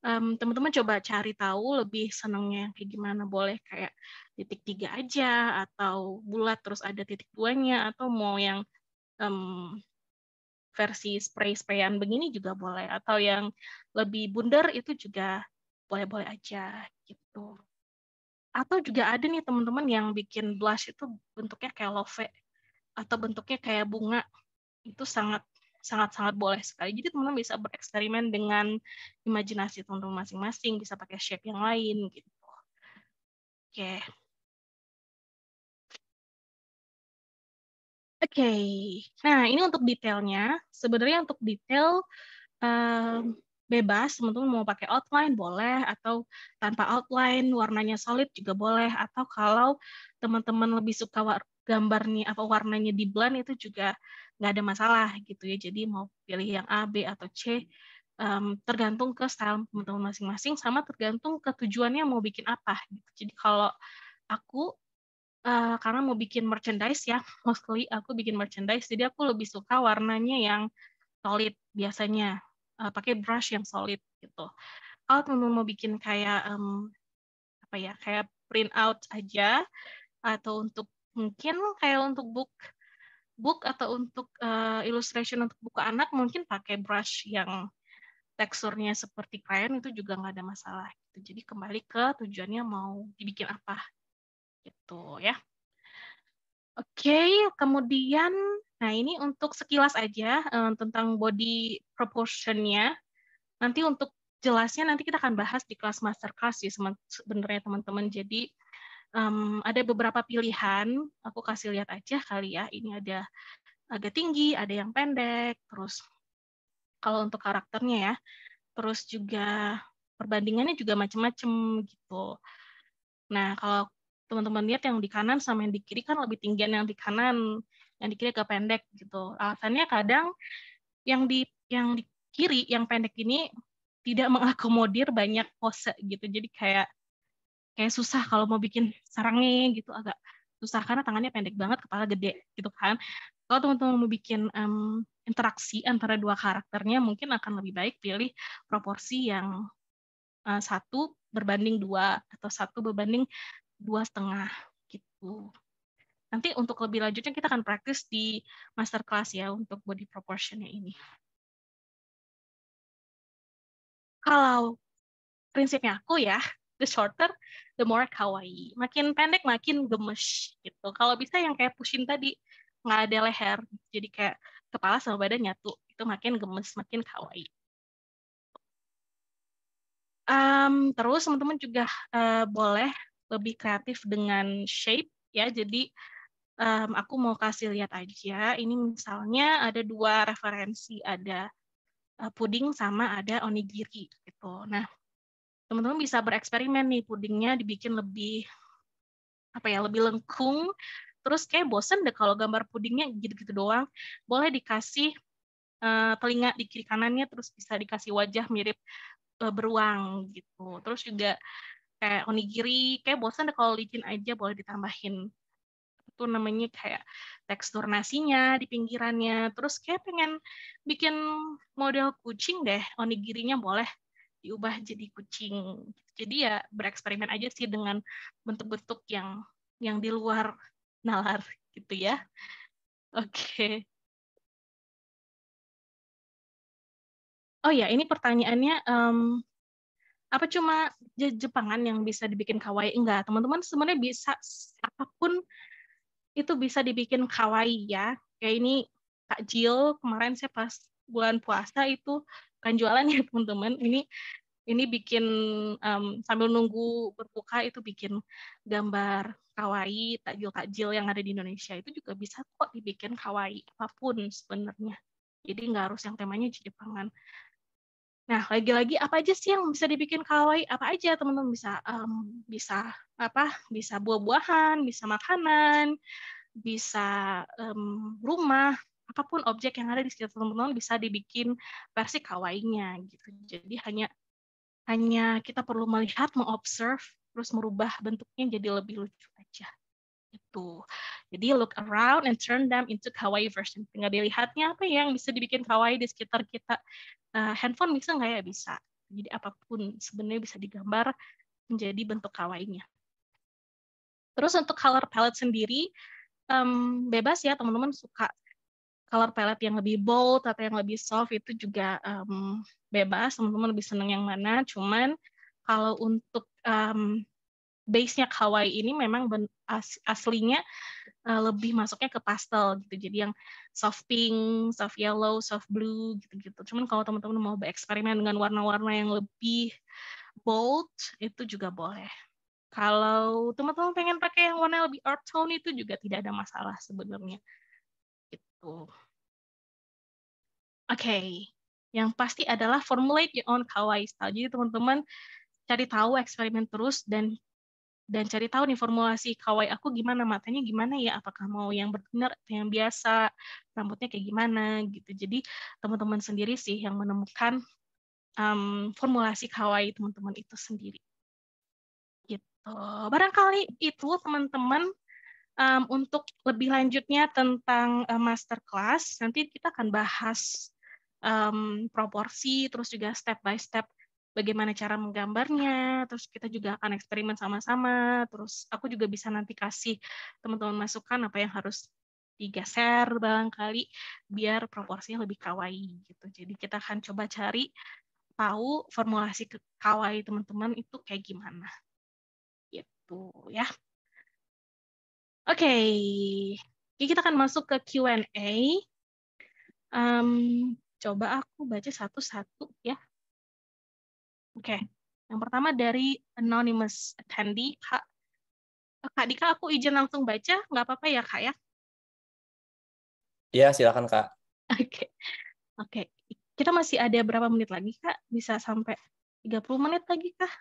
um, teman-teman coba cari tahu lebih senangnya kayak gimana boleh kayak titik tiga aja atau bulat terus ada titik duanya atau mau yang um, versi spray sprayan begini juga boleh atau yang lebih bundar itu juga boleh-boleh aja gitu atau juga ada nih teman-teman yang bikin blush itu bentuknya kayak love atau bentuknya kayak bunga itu sangat sangat-sangat boleh sekali. Jadi teman-teman bisa bereksperimen dengan imajinasi teman-teman masing-masing, bisa pakai shape yang lain gitu. Oke. Okay. Oke, okay. nah ini untuk detailnya. Sebenarnya untuk detail um, bebas, teman-teman mau pakai outline boleh, atau tanpa outline, warnanya solid juga boleh, atau kalau teman-teman lebih suka gambarnya apa warnanya di blend itu juga nggak ada masalah gitu ya. Jadi mau pilih yang A, B atau C um, tergantung ke style teman-teman masing-masing sama tergantung ke tujuannya mau bikin apa gitu. Jadi kalau aku uh, karena mau bikin merchandise ya, mostly aku bikin merchandise jadi aku lebih suka warnanya yang solid biasanya. Uh, pakai brush yang solid gitu. Kalau teman-teman mau bikin kayak um, apa ya, kayak print out aja atau untuk mungkin kayak untuk book book atau untuk uh, illustration untuk buku anak mungkin pakai brush yang teksturnya seperti krayon itu juga nggak ada masalah. Gitu. Jadi kembali ke tujuannya mau dibikin apa gitu ya. Oke, okay, kemudian nah ini untuk sekilas aja uh, tentang body proportionnya. Nanti untuk jelasnya nanti kita akan bahas di kelas masterclass sih sebenarnya teman-teman. Jadi um, ada beberapa pilihan. Aku kasih lihat aja kali ya. Ini ada agak tinggi, ada yang pendek. Terus kalau untuk karakternya ya. Terus juga perbandingannya juga macam-macam gitu. Nah kalau teman-teman lihat yang di kanan sama yang di kiri kan lebih tinggian yang di kanan, yang di kiri agak pendek gitu. Alasannya kadang yang di yang di kiri yang pendek ini tidak mengakomodir banyak pose gitu. Jadi kayak kayak susah kalau mau bikin sarangnya gitu agak susah karena tangannya pendek banget, kepala gede gitu kan. Kalau teman-teman mau bikin um, interaksi antara dua karakternya, mungkin akan lebih baik pilih proporsi yang uh, satu berbanding dua atau satu berbanding dua setengah gitu. Nanti untuk lebih lanjutnya kita akan praktis di master class ya untuk body proportionnya ini. Kalau prinsipnya aku ya, the shorter, the more kawaii. Makin pendek, makin gemes gitu. Kalau bisa yang kayak pushin tadi, nggak ada leher. Jadi kayak kepala sama badan nyatu. Itu makin gemes, makin kawaii. Um, terus teman-teman juga uh, boleh lebih kreatif dengan shape ya. Jadi um, aku mau kasih lihat aja. Ini misalnya ada dua referensi, ada uh, puding sama ada onigiri gitu. Nah, teman-teman bisa bereksperimen nih pudingnya dibikin lebih apa ya lebih lengkung terus kayak bosen deh kalau gambar pudingnya gitu-gitu doang boleh dikasih uh, telinga di kiri kanannya terus bisa dikasih wajah mirip uh, beruang gitu terus juga kayak onigiri kayak bosen deh kalau licin aja boleh ditambahin itu namanya kayak tekstur nasinya di pinggirannya terus kayak pengen bikin model kucing deh onigirinya boleh diubah jadi kucing. Jadi ya bereksperimen aja sih dengan bentuk-bentuk yang yang di luar nalar gitu ya. Oke. Okay. Oh ya, ini pertanyaannya um, apa cuma Jepangan yang bisa dibikin kawaii? Enggak, teman-teman sebenarnya bisa apapun itu bisa dibikin kawaii ya. Kayak ini Kak Jill kemarin saya pas bulan puasa itu bukan jualan ya teman-teman ini ini bikin um, sambil nunggu berbuka itu bikin gambar kawaii takjil takjil yang ada di Indonesia itu juga bisa kok dibikin kawaii apapun sebenarnya jadi nggak harus yang temanya Jepangan nah lagi-lagi apa aja sih yang bisa dibikin kawaii apa aja teman-teman bisa um, bisa apa bisa buah-buahan bisa makanan bisa um, rumah apapun objek yang ada di sekitar teman-teman bisa dibikin versi kawainya gitu. Jadi hanya hanya kita perlu melihat, mengobserve, terus merubah bentuknya jadi lebih lucu aja. Itu. Jadi look around and turn them into kawaii version. Tinggal dilihatnya apa yang bisa dibikin kawaii di sekitar kita. Uh, handphone bisa nggak ya? Bisa. Jadi apapun sebenarnya bisa digambar menjadi bentuk kawainya. Terus untuk color palette sendiri, um, bebas ya teman-teman suka color palette yang lebih bold atau yang lebih soft itu juga um, bebas teman-teman lebih seneng yang mana cuman kalau untuk um, base-nya kawaii ini memang as, aslinya uh, lebih masuknya ke pastel gitu. Jadi yang soft pink, soft yellow, soft blue gitu-gitu. Cuman kalau teman-teman mau bereksperimen dengan warna-warna yang lebih bold itu juga boleh. Kalau teman-teman pengen pakai yang warna lebih earth tone itu juga tidak ada masalah sebenarnya gitu. Oke, okay. yang pasti adalah formulate your own kawaii style. Jadi teman-teman cari tahu, eksperimen terus dan dan cari tahu nih formulasi kawaii aku gimana matanya gimana ya apakah mau yang benar, atau yang biasa rambutnya kayak gimana gitu jadi teman-teman sendiri sih yang menemukan um, formulasi kawaii teman-teman itu sendiri gitu barangkali itu teman-teman um, untuk lebih lanjutnya tentang uh, masterclass, nanti kita akan bahas um, proporsi, terus juga step by step bagaimana cara menggambarnya, terus kita juga akan eksperimen sama-sama, terus aku juga bisa nanti kasih teman-teman masukan apa yang harus digeser barangkali biar proporsinya lebih kawaii gitu. Jadi kita akan coba cari tahu formulasi kawaii teman-teman itu kayak gimana. Gitu ya. Oke, okay. kita akan masuk ke Q&A. Um, coba aku baca satu-satu ya. Oke, okay. yang pertama dari anonymous attendee, Kak. Kak Dika, aku izin langsung baca, nggak apa-apa ya Kak ya? Ya, silakan Kak. Oke, okay. oke. Okay. Kita masih ada berapa menit lagi Kak? Bisa sampai 30 menit lagi Kak?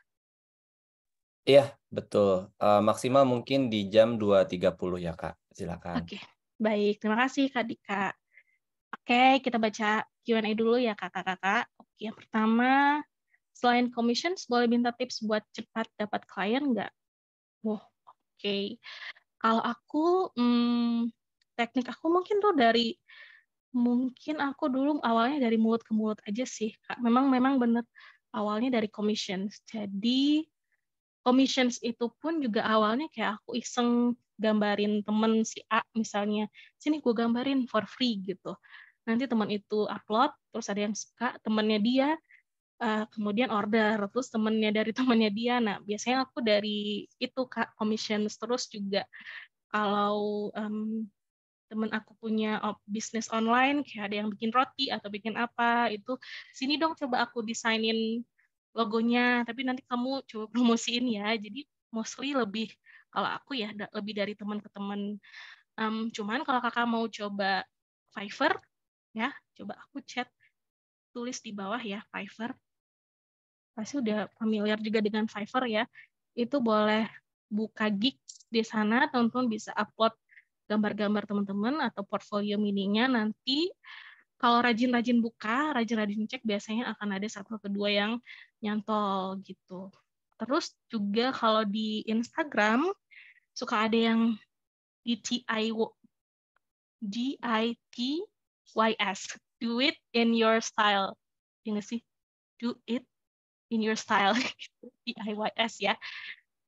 Iya, betul. Uh, maksimal mungkin di jam 2.30 ya, Kak. Silakan. Oke, baik. Terima kasih Kak Dika. Oke, kita baca Q&A dulu ya kakak-kakak. Oke, yang pertama, selain commissions, boleh minta tips buat cepat dapat klien nggak? Wow, oke. Okay. Kalau aku, hmm, teknik aku mungkin tuh dari mungkin aku dulu awalnya dari mulut ke mulut aja sih kak memang memang bener awalnya dari commissions jadi commissions itu pun juga awalnya kayak aku iseng gambarin temen si A misalnya sini gue gambarin for free gitu nanti teman itu upload terus ada yang suka temennya dia uh, kemudian order terus temennya dari temennya dia nah biasanya aku dari itu kak commissions terus juga kalau um, temen aku punya bisnis online kayak ada yang bikin roti atau bikin apa itu sini dong coba aku desainin logonya tapi nanti kamu coba promosiin ya jadi mostly lebih kalau aku ya lebih dari teman ke teman um, cuman kalau kakak mau coba Fiverr ya coba aku chat tulis di bawah ya Fiverr pasti udah familiar juga dengan Fiverr ya itu boleh buka gig di sana teman-teman bisa upload gambar-gambar teman-teman atau portfolio mininya nanti kalau rajin-rajin buka, rajin-rajin cek biasanya akan ada satu atau kedua yang nyantol gitu. Terus juga kalau di Instagram suka ada yang D I T Y S, do it in your style. Ingat sih, do it in your style D I Y S ya.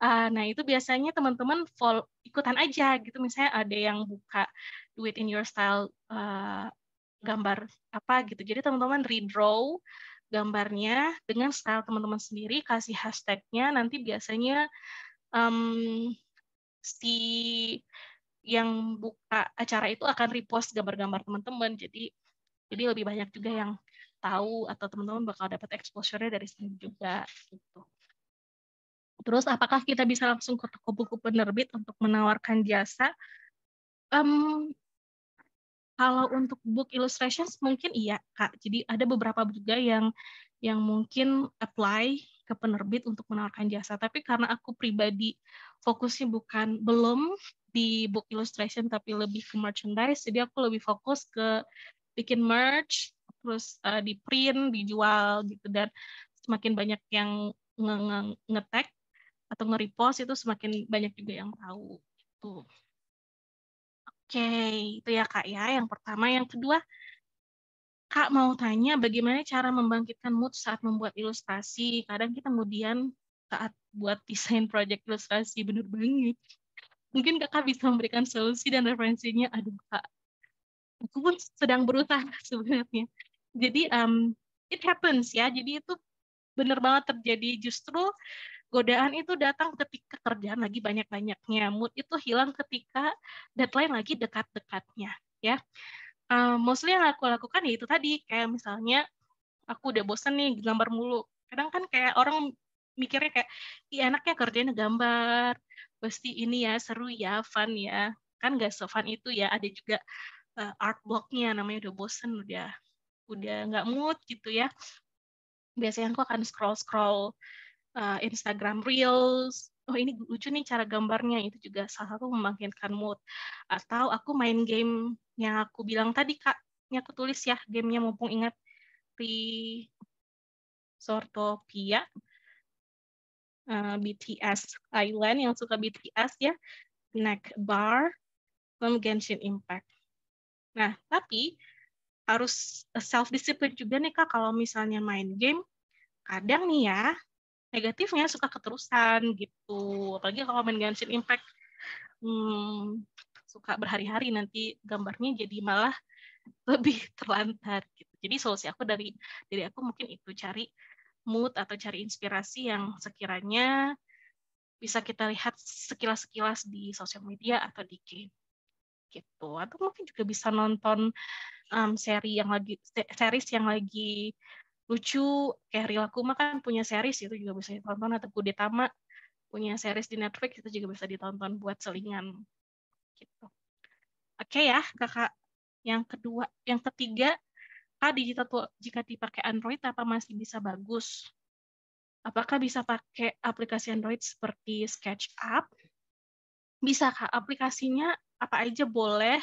Uh, nah itu biasanya teman-teman follow ikutan aja gitu misalnya ada yang buka do it in your style uh, gambar apa gitu. Jadi teman-teman redraw gambarnya dengan style teman-teman sendiri, kasih hashtagnya. Nanti biasanya um, si yang buka acara itu akan repost gambar-gambar teman-teman. Jadi jadi lebih banyak juga yang tahu atau teman-teman bakal dapat exposure-nya dari sini juga gitu. Terus apakah kita bisa langsung ke toko buku penerbit untuk menawarkan jasa? Um, kalau untuk book illustrations mungkin iya kak. Jadi ada beberapa juga yang yang mungkin apply ke penerbit untuk menawarkan jasa. Tapi karena aku pribadi fokusnya bukan belum di book illustration tapi lebih ke merchandise, jadi aku lebih fokus ke bikin merch, terus uh, di print, dijual gitu dan semakin banyak yang nge-tag nge nge atau nge-repost itu semakin banyak juga yang tahu. Tuh. Gitu. Oke, itu ya Kak ya, yang pertama. Yang kedua, Kak mau tanya bagaimana cara membangkitkan mood saat membuat ilustrasi. Kadang kita kemudian saat buat desain project ilustrasi, bener banget. Mungkin kakak bisa memberikan solusi dan referensinya, aduh kak, aku pun sedang berusaha sebenarnya. Jadi um, it happens ya, jadi itu bener banget terjadi. Justru godaan itu datang ketika kerjaan lagi banyak-banyaknya, mood itu hilang ketika deadline lagi dekat-dekatnya, ya. Uh, mostly yang aku lakukan ya itu tadi, kayak misalnya aku udah bosen nih gambar mulu. Kadang kan kayak orang mikirnya kayak, iya enaknya kerjain gambar, pasti ini ya seru ya, fun ya. Kan nggak se-fun itu ya, ada juga uh, art blocknya namanya udah bosen, udah udah nggak mood gitu ya. Biasanya aku akan scroll-scroll uh, Instagram Reels. Oh ini lucu nih cara gambarnya itu juga salah satu membangkitkan mood. Atau aku main game yang aku bilang tadi kak, yang aku tulis ya gamenya mumpung ingat di Sortopia. Uh, eh, BTS Island yang suka BTS ya, Neck Bar, film Genshin Impact. Nah, tapi harus eh, self discipline juga nih Kak kalau misalnya main game. Kadang nih ya, negatifnya suka keterusan gitu apalagi kalau main Genshin Impact hmm, suka berhari-hari nanti gambarnya jadi malah lebih terlantar gitu jadi solusi aku dari dari aku mungkin itu cari mood atau cari inspirasi yang sekiranya bisa kita lihat sekilas-sekilas di sosial media atau di game gitu atau mungkin juga bisa nonton um, seri yang lagi series yang lagi lucu kayak Rila Kuma kan punya series itu juga bisa ditonton atau Kudetama punya series di Netflix itu juga bisa ditonton buat selingan gitu. Oke okay ya kakak yang kedua yang ketiga kak digital tuh jika dipakai Android apa masih bisa bagus apakah bisa pakai aplikasi Android seperti SketchUp bisa kak aplikasinya apa aja boleh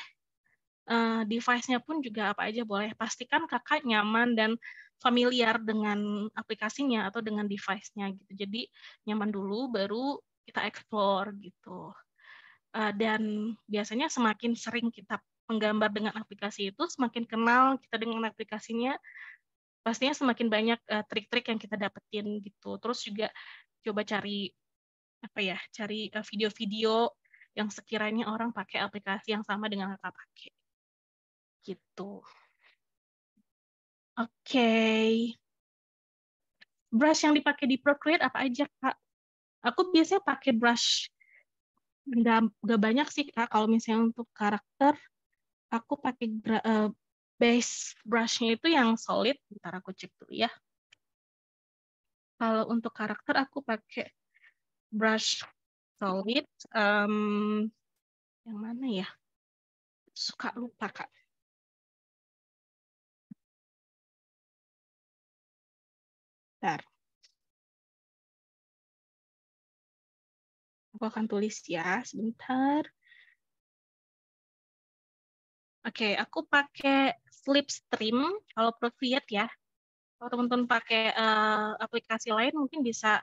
uh, device-nya pun juga apa aja boleh pastikan kakak nyaman dan familiar dengan aplikasinya atau dengan device-nya gitu. Jadi nyaman dulu baru kita explore gitu. Eh, dan biasanya semakin sering kita menggambar dengan aplikasi itu, semakin kenal kita dengan aplikasinya, pastinya semakin banyak eh, trik-trik yang kita dapetin gitu. Terus juga coba cari apa ya, cari eh, video-video yang sekiranya orang pakai aplikasi yang sama dengan kakak pakai. Gitu. Oke, brush yang dipakai di Procreate apa aja kak? Aku biasanya pakai brush nggak nggak banyak sih kak. Kalau misalnya untuk karakter, aku pakai eh, base brushnya itu yang solid. Ntar aku cek dulu ya. Kalau untuk karakter aku pakai brush solid. Um, yang mana ya? Suka lupa kak. Bentar. Aku akan tulis ya, sebentar. Oke, aku pakai Slipstream, kalau Profiat ya. Kalau teman-teman pakai uh, aplikasi lain mungkin bisa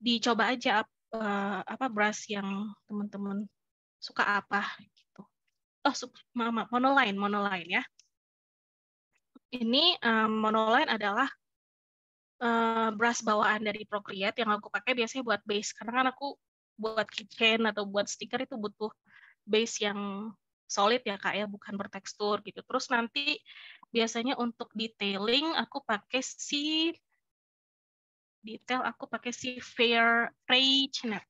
dicoba aja uh, apa brush yang teman-teman suka apa gitu. Oh, monoline, monoline ya. Ini um, monoline adalah uh, eh, brush bawaan dari Procreate yang aku pakai biasanya buat base karena kan aku buat kitchen atau buat stiker itu butuh base yang solid ya kak ya bukan bertekstur gitu terus nanti biasanya untuk detailing aku pakai si detail aku pakai si fair Freycinet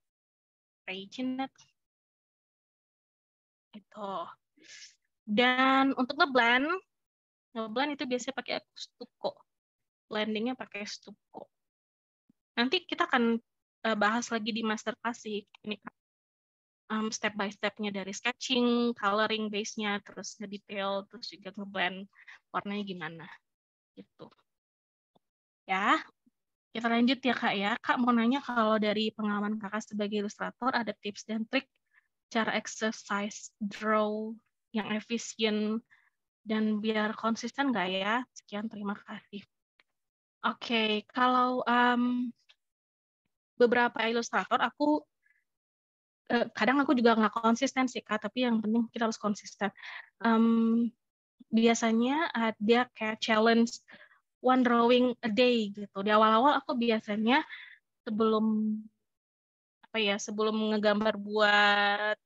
net itu dan untuk ngeblend ngeblend itu biasanya pakai aku stuko landingnya pakai stuko. Nanti kita akan eh, bahas lagi di master sih ini um, step by stepnya dari sketching, coloring base-nya, terus detail, terus juga ngeblend warnanya gimana gitu. Ya, kita lanjut ya kak ya. Kak mau nanya kalau dari pengalaman kakak sebagai ilustrator ada tips dan trik cara exercise draw yang efisien dan biar konsisten nggak ya? Sekian terima kasih. Oke, kalau, um, beberapa ilustrator aku eh, kadang aku juga nggak konsisten sih, Kak, tapi yang penting kita harus konsisten. um, biasanya ada kayak challenge one drawing a day gitu. Di awal-awal aku biasanya sebelum, apa ya, sebelum ngegambar buat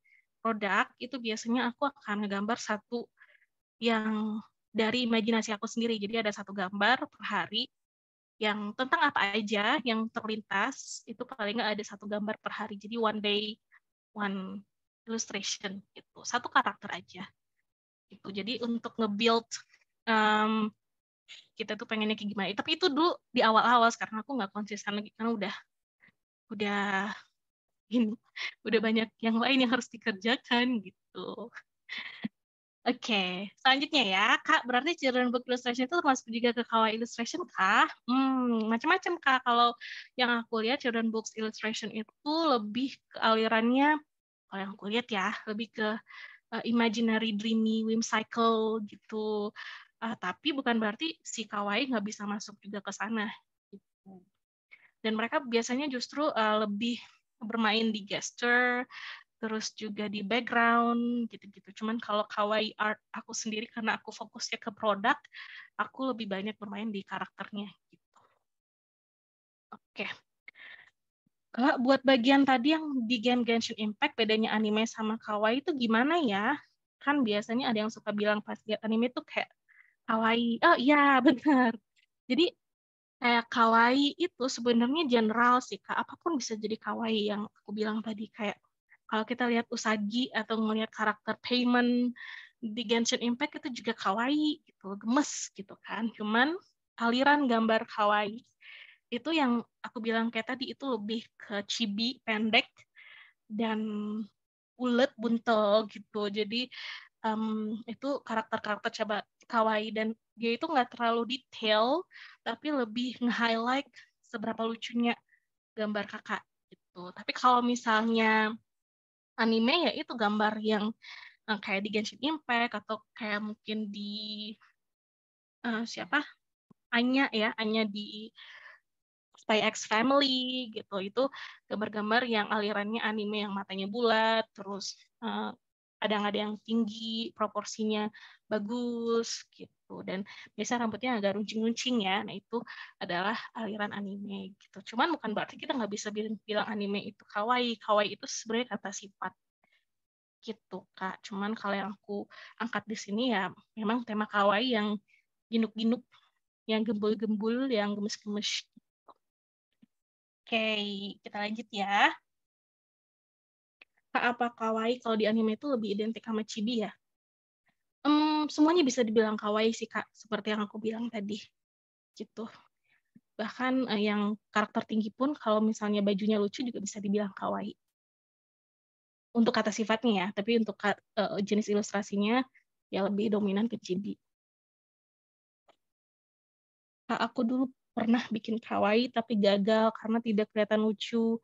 produk, itu biasanya aku akan ngegambar satu yang dari imajinasi aku sendiri. Jadi ada satu gambar per hari yang tentang apa aja yang terlintas itu paling nggak ada satu gambar per hari jadi one day one illustration itu satu karakter aja itu jadi untuk ngebuild um, kita tuh pengennya kayak gimana tapi itu dulu di awal-awal karena aku nggak konsisten lagi karena udah udah ini udah banyak yang lain yang harus dikerjakan gitu Oke, selanjutnya ya, Kak. Berarti children book illustration itu termasuk juga ke kawaii illustration Kak? Hmm, macam-macam Kak. Kalau yang aku lihat children books illustration itu lebih ke alirannya kalau yang aku lihat ya, lebih ke uh, imaginary dreamy whimsical gitu. Uh, tapi bukan berarti si kawaii nggak bisa masuk juga ke sana gitu. Dan mereka biasanya justru uh, lebih bermain di gesture, terus juga di background gitu-gitu. Cuman kalau kawaii art aku sendiri karena aku fokusnya ke produk, aku lebih banyak bermain di karakternya gitu. Oke. Okay. Kalau buat bagian tadi yang di game Genshin Impact bedanya anime sama kawaii itu gimana ya? Kan biasanya ada yang suka bilang pas lihat anime tuh kayak kawaii. Oh iya, benar. Jadi kayak kawaii itu sebenarnya general sih kak apapun bisa jadi kawaii yang aku bilang tadi kayak kalau kita lihat Usagi atau melihat karakter payment di Genshin Impact itu juga kawaii gitu, gemes gitu kan. Cuman aliran gambar kawaii itu yang aku bilang kayak tadi itu lebih ke chibi pendek dan ulet buntel gitu. Jadi um, itu karakter-karakter coba kawaii dan dia itu nggak terlalu detail tapi lebih nge-highlight seberapa lucunya gambar kakak gitu. Tapi kalau misalnya anime ya itu gambar yang uh, kayak di Genshin Impact atau kayak mungkin di uh, siapa Anya ya Anya di Spy X Family gitu itu gambar-gambar yang alirannya anime yang matanya bulat terus uh, kadang ada yang tinggi proporsinya bagus gitu dan biasa rambutnya agak runcing-runcing ya nah itu adalah aliran anime gitu cuman bukan berarti kita nggak bisa bilang anime itu kawaii kawaii itu sebenarnya kata sifat gitu kak cuman kalau yang aku angkat di sini ya memang tema kawaii yang ginuk-ginuk yang gembul-gembul yang gemes-gemes gitu. Oke, kita lanjut ya apa kawaii kalau di anime itu lebih identik sama chibi ya. Um, semuanya bisa dibilang kawaii sih kak, seperti yang aku bilang tadi, gitu. Bahkan uh, yang karakter tinggi pun kalau misalnya bajunya lucu juga bisa dibilang kawaii. Untuk kata sifatnya ya, tapi untuk uh, jenis ilustrasinya ya lebih dominan ke chibi. Kak, aku dulu pernah bikin kawaii tapi gagal karena tidak kelihatan lucu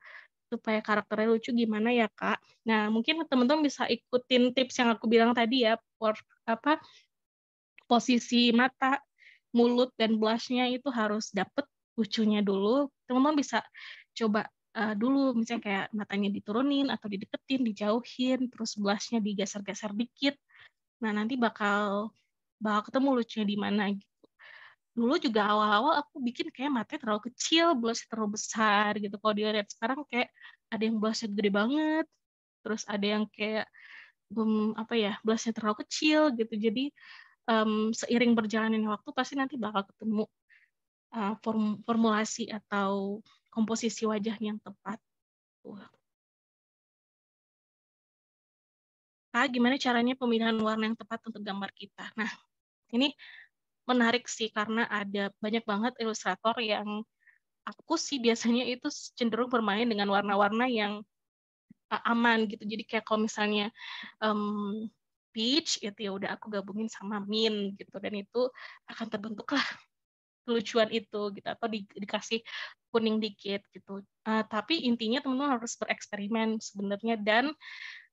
supaya karakternya lucu gimana ya kak. Nah mungkin teman-teman bisa ikutin tips yang aku bilang tadi ya, por, apa posisi mata, mulut dan blushnya itu harus dapet lucunya dulu. Teman-teman bisa coba uh, dulu misalnya kayak matanya diturunin atau dideketin, dijauhin, terus blushnya digeser-geser dikit. Nah nanti bakal bakal ketemu lucunya di mana gitu dulu juga awal-awal aku bikin kayak matanya terlalu kecil, blush terlalu besar gitu. Kalau dilihat sekarang kayak ada yang blushnya gede banget, terus ada yang kayak um, apa ya blushnya terlalu kecil gitu. Jadi um, seiring berjalannya waktu pasti nanti bakal ketemu uh, form formulasi atau komposisi wajah yang tepat. Nah, gimana caranya pemilihan warna yang tepat untuk gambar kita? Nah, ini menarik sih karena ada banyak banget ilustrator yang aku sih biasanya itu cenderung bermain dengan warna-warna yang eh, aman gitu. Jadi kayak kalau misalnya um, peach itu ya udah aku gabungin sama mint gitu dan itu akan terbentuklah kelucuan itu gitu atau di, dikasih kuning dikit gitu. Uh, tapi intinya teman-teman harus bereksperimen sebenarnya dan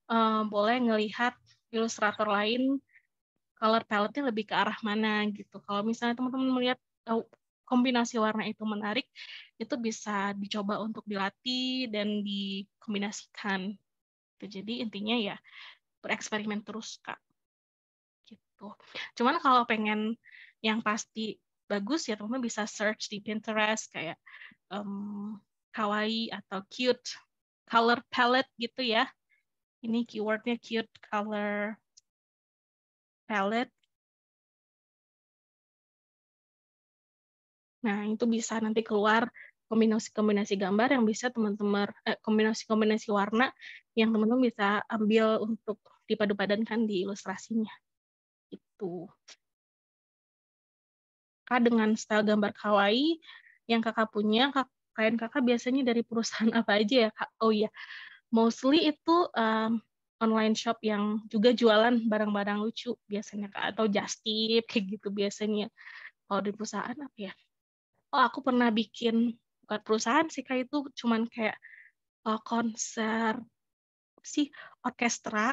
uh, boleh ngelihat ilustrator lain color palette-nya lebih ke arah mana gitu. Kalau misalnya teman-teman melihat kombinasi warna itu menarik, itu bisa dicoba untuk dilatih dan dikombinasikan. Gitu. Jadi intinya ya bereksperimen terus kak. Gitu. Cuman kalau pengen yang pasti bagus ya teman-teman bisa search di Pinterest kayak um, kawaii atau cute color palette gitu ya. Ini keywordnya cute color pellet. Nah, itu bisa nanti keluar kombinasi-kombinasi gambar yang bisa teman-teman eh, kombinasi-kombinasi warna yang teman-teman bisa ambil untuk dipadu padankan di ilustrasinya. Itu. Kak dengan style gambar kawaii yang kakak punya, kak, kain kakak biasanya dari perusahaan apa aja ya kak? Oh iya, mostly itu um, online shop yang juga jualan barang-barang lucu biasanya kak atau just tip kayak gitu biasanya kalau di perusahaan apa ya oh aku pernah bikin bukan perusahaan sih kayak itu cuman kayak uh, konser sih orkestra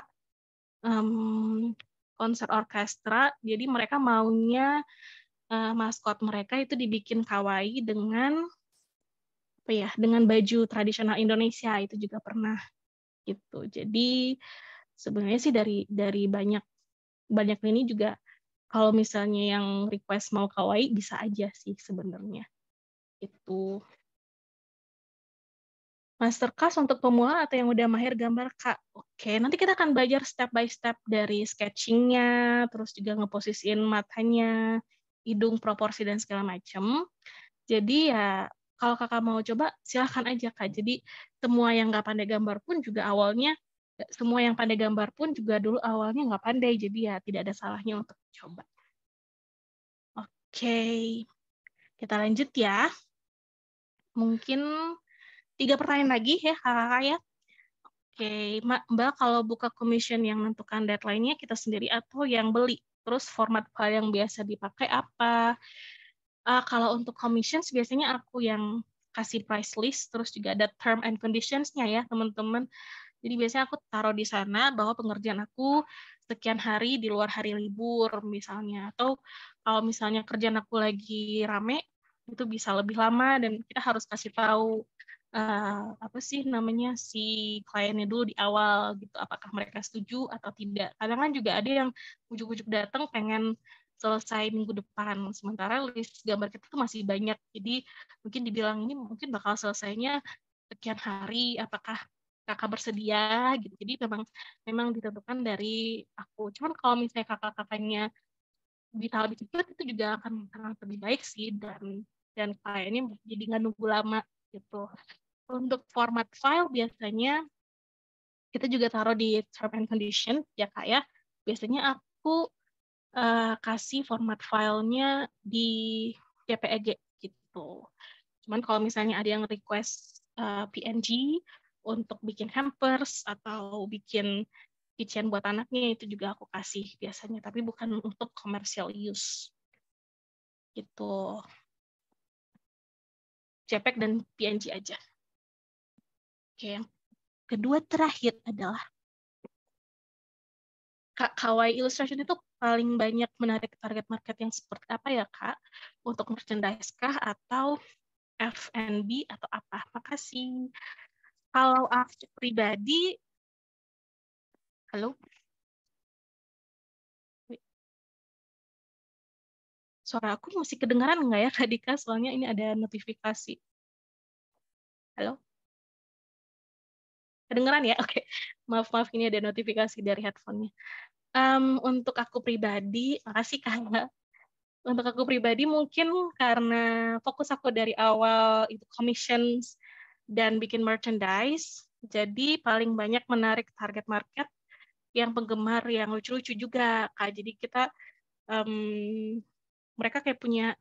um, konser orkestra jadi mereka maunya uh, maskot mereka itu dibikin kawaii dengan apa ya dengan baju tradisional Indonesia itu juga pernah gitu. Jadi sebenarnya sih dari dari banyak banyak ini juga kalau misalnya yang request mau kawaii bisa aja sih sebenarnya. Itu master class untuk pemula atau yang udah mahir gambar kak oke nanti kita akan belajar step by step dari sketchingnya terus juga ngeposisiin matanya hidung proporsi dan segala macam jadi ya kalau kakak mau coba silahkan aja kak jadi semua yang nggak pandai gambar pun juga awalnya semua yang pandai gambar pun juga dulu awalnya nggak pandai jadi ya tidak ada salahnya untuk coba oke okay. kita lanjut ya mungkin tiga pertanyaan lagi ya kakak ya Oke, okay. Mbak kalau buka commission yang menentukan deadline-nya kita sendiri atau yang beli? Terus format file yang biasa dipakai apa? uh, kalau untuk commissions biasanya aku yang kasih price list terus juga ada term and conditionsnya ya teman-teman jadi biasanya aku taruh di sana bahwa pengerjaan aku sekian hari di luar hari libur misalnya atau kalau misalnya kerjaan aku lagi rame itu bisa lebih lama dan kita harus kasih tahu uh, apa sih namanya si kliennya dulu di awal gitu apakah mereka setuju atau tidak kadang kan juga ada yang ujuk-ujuk datang pengen selesai minggu depan. Sementara list gambar kita tuh masih banyak. Jadi mungkin dibilang ini mungkin bakal selesainya sekian hari. Apakah kakak bersedia? Gitu. Jadi memang memang ditentukan dari aku. Cuman kalau misalnya kakak-kakaknya bisa lebih cepat itu juga akan sangat lebih baik sih dan dan kliennya jadi nggak nunggu lama gitu. Untuk format file biasanya kita juga taruh di term and condition ya kak ya. Biasanya aku uh, kasih format filenya di e JPEG gitu. Cuman kalau misalnya ada yang request uh, eh, PNG untuk bikin hampers atau bikin kitchen buat anaknya itu juga aku kasih biasanya, tapi bukan untuk commercial use. Gitu. JPEG dan PNG aja. Oke, yang kedua terakhir adalah Kak Kawaii Illustration itu paling banyak menarik target market yang seperti apa ya kak untuk merchandise kah atau F&B atau apa makasih kalau aku pribadi halo suara aku masih kedengaran nggak ya Kak Dika? soalnya ini ada notifikasi halo kedengaran ya oke maaf maaf ini ada notifikasi dari headphonenya Um, untuk aku pribadi, makasih Kak. Untuk aku pribadi mungkin karena fokus aku dari awal itu commissions dan bikin merchandise, jadi paling banyak menarik target market yang penggemar yang lucu-lucu juga kak jadi kita um, mereka kayak punya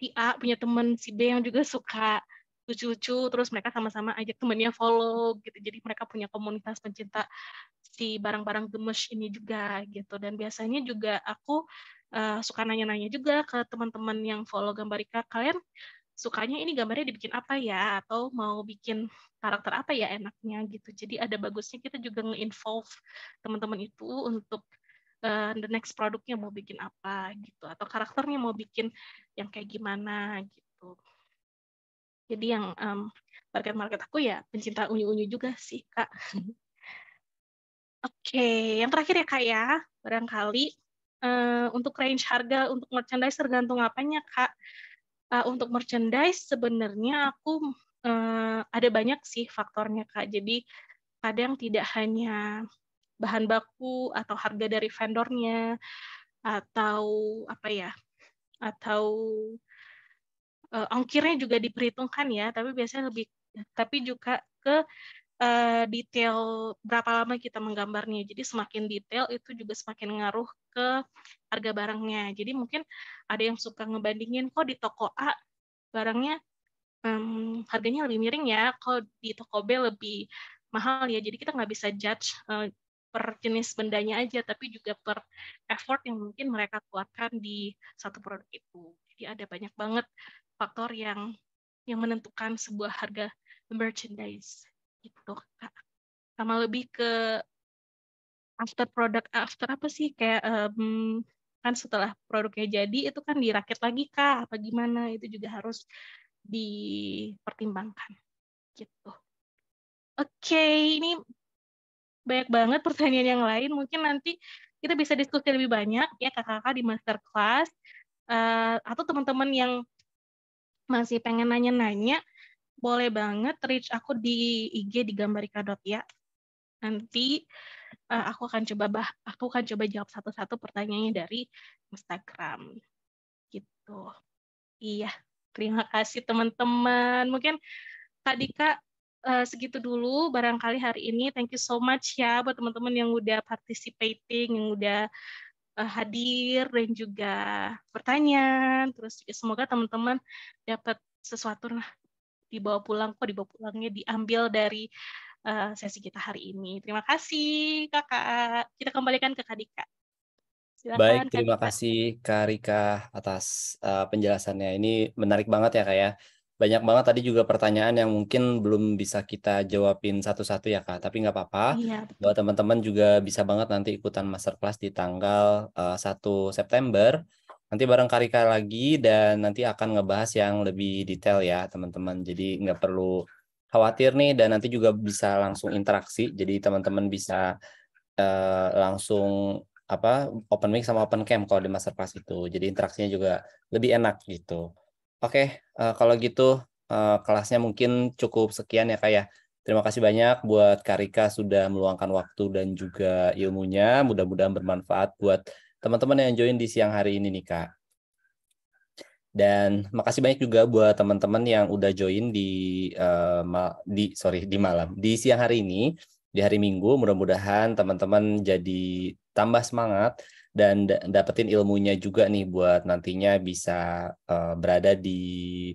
TA punya teman si B yang juga suka lucu-lucu terus mereka sama-sama ajak temennya follow gitu jadi mereka punya komunitas pencinta si barang-barang gemes ini juga gitu dan biasanya juga aku uh, suka nanya-nanya juga ke teman-teman yang follow gambar Ika kalian sukanya ini gambarnya dibikin apa ya atau mau bikin karakter apa ya enaknya gitu jadi ada bagusnya kita juga nge-involve teman-teman itu untuk uh, the next produknya mau bikin apa gitu atau karakternya mau bikin yang kayak gimana gitu jadi yang um, market-market aku ya pencinta unyu-unyu juga sih, Kak. Oke, yang terakhir ya Kak ya, barangkali uh, untuk range harga untuk merchandise tergantung apanya Kak. Uh, untuk merchandise sebenarnya aku uh, ada banyak sih faktornya Kak. Jadi kadang tidak hanya bahan baku atau harga dari vendornya atau apa ya atau uh, ongkirnya juga diperhitungkan ya, tapi biasanya lebih tapi juga ke uh, detail berapa lama kita menggambarnya. Jadi semakin detail itu juga semakin ngaruh ke harga barangnya. Jadi mungkin ada yang suka ngebandingin kok di toko A barangnya um, harganya lebih miring ya, kok di toko B lebih mahal ya. Jadi kita nggak bisa judge uh, per jenis bendanya aja, tapi juga per effort yang mungkin mereka keluarkan di satu produk itu. Jadi ada banyak banget faktor yang yang menentukan sebuah harga merchandise gitu kak sama lebih ke after product after apa sih kayak um, kan setelah produknya jadi itu kan dirakit lagi kak apa gimana itu juga harus dipertimbangkan gitu oke okay, ini banyak banget pertanyaan yang lain mungkin nanti kita bisa diskusi lebih banyak ya kakak-kakak di master class uh, eh, atau teman-teman yang masih pengen nanya-nanya, boleh banget reach aku di IG di Gambarika ya. Nanti uh, aku akan coba bah, aku akan coba jawab satu-satu pertanyaannya dari Instagram. Gitu. Iya, terima kasih teman-teman. Mungkin Kak Dika uh, eh, segitu dulu barangkali hari ini. Thank you so much ya buat teman-teman yang udah participating, yang udah uh, hadir dan juga bertanya. Terus juga semoga teman-teman dapat sesuatu nah dibawa pulang kok dibawa pulangnya diambil dari uh, sesi kita hari ini. Terima kasih Kakak. Kita kembalikan ke Kak Silakan, Baik, terima kasih Kak Rika atas uh, penjelasannya. Ini menarik banget ya Kak ya banyak banget tadi juga pertanyaan yang mungkin belum bisa kita jawabin satu-satu ya Kak, tapi nggak apa-apa. Iya. Bahwa teman-teman juga bisa banget nanti ikutan masterclass di tanggal uh, eh, 1 September. Nanti bareng Karika lagi dan nanti akan ngebahas yang lebih detail ya teman-teman. Jadi nggak perlu khawatir nih dan nanti juga bisa langsung interaksi. Jadi teman-teman bisa uh, langsung apa open mic sama open cam kalau di masterclass itu. Jadi interaksinya juga lebih enak gitu. Oke, okay, uh, eh, kalau gitu uh, kelasnya mungkin cukup sekian ya kak ya. Terima kasih banyak buat Karika sudah meluangkan waktu dan juga ilmunya. Mudah-mudahan bermanfaat buat teman-teman yang join di siang hari ini nih kak. Dan makasih banyak juga buat teman-teman yang udah join di uh, di sorry di malam di siang hari ini di hari Minggu. Mudah-mudahan teman-teman jadi tambah semangat dan dapetin ilmunya juga nih buat nantinya bisa uh, berada di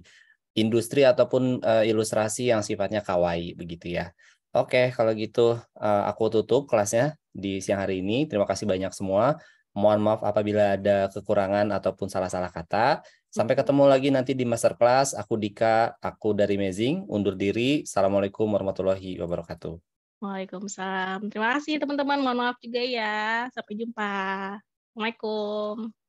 industri ataupun uh, ilustrasi yang sifatnya kawaii begitu ya. Oke, kalau gitu uh, aku tutup kelasnya di siang hari ini. Terima kasih banyak semua. Mohon maaf apabila ada kekurangan ataupun salah-salah kata. Sampai ketemu lagi nanti di masterclass. Aku Dika, aku dari Amazing, undur diri. Assalamualaikum warahmatullahi wabarakatuh. Waalaikumsalam. Terima kasih teman-teman. Mohon maaf juga ya. Sampai jumpa. waalaikumsalam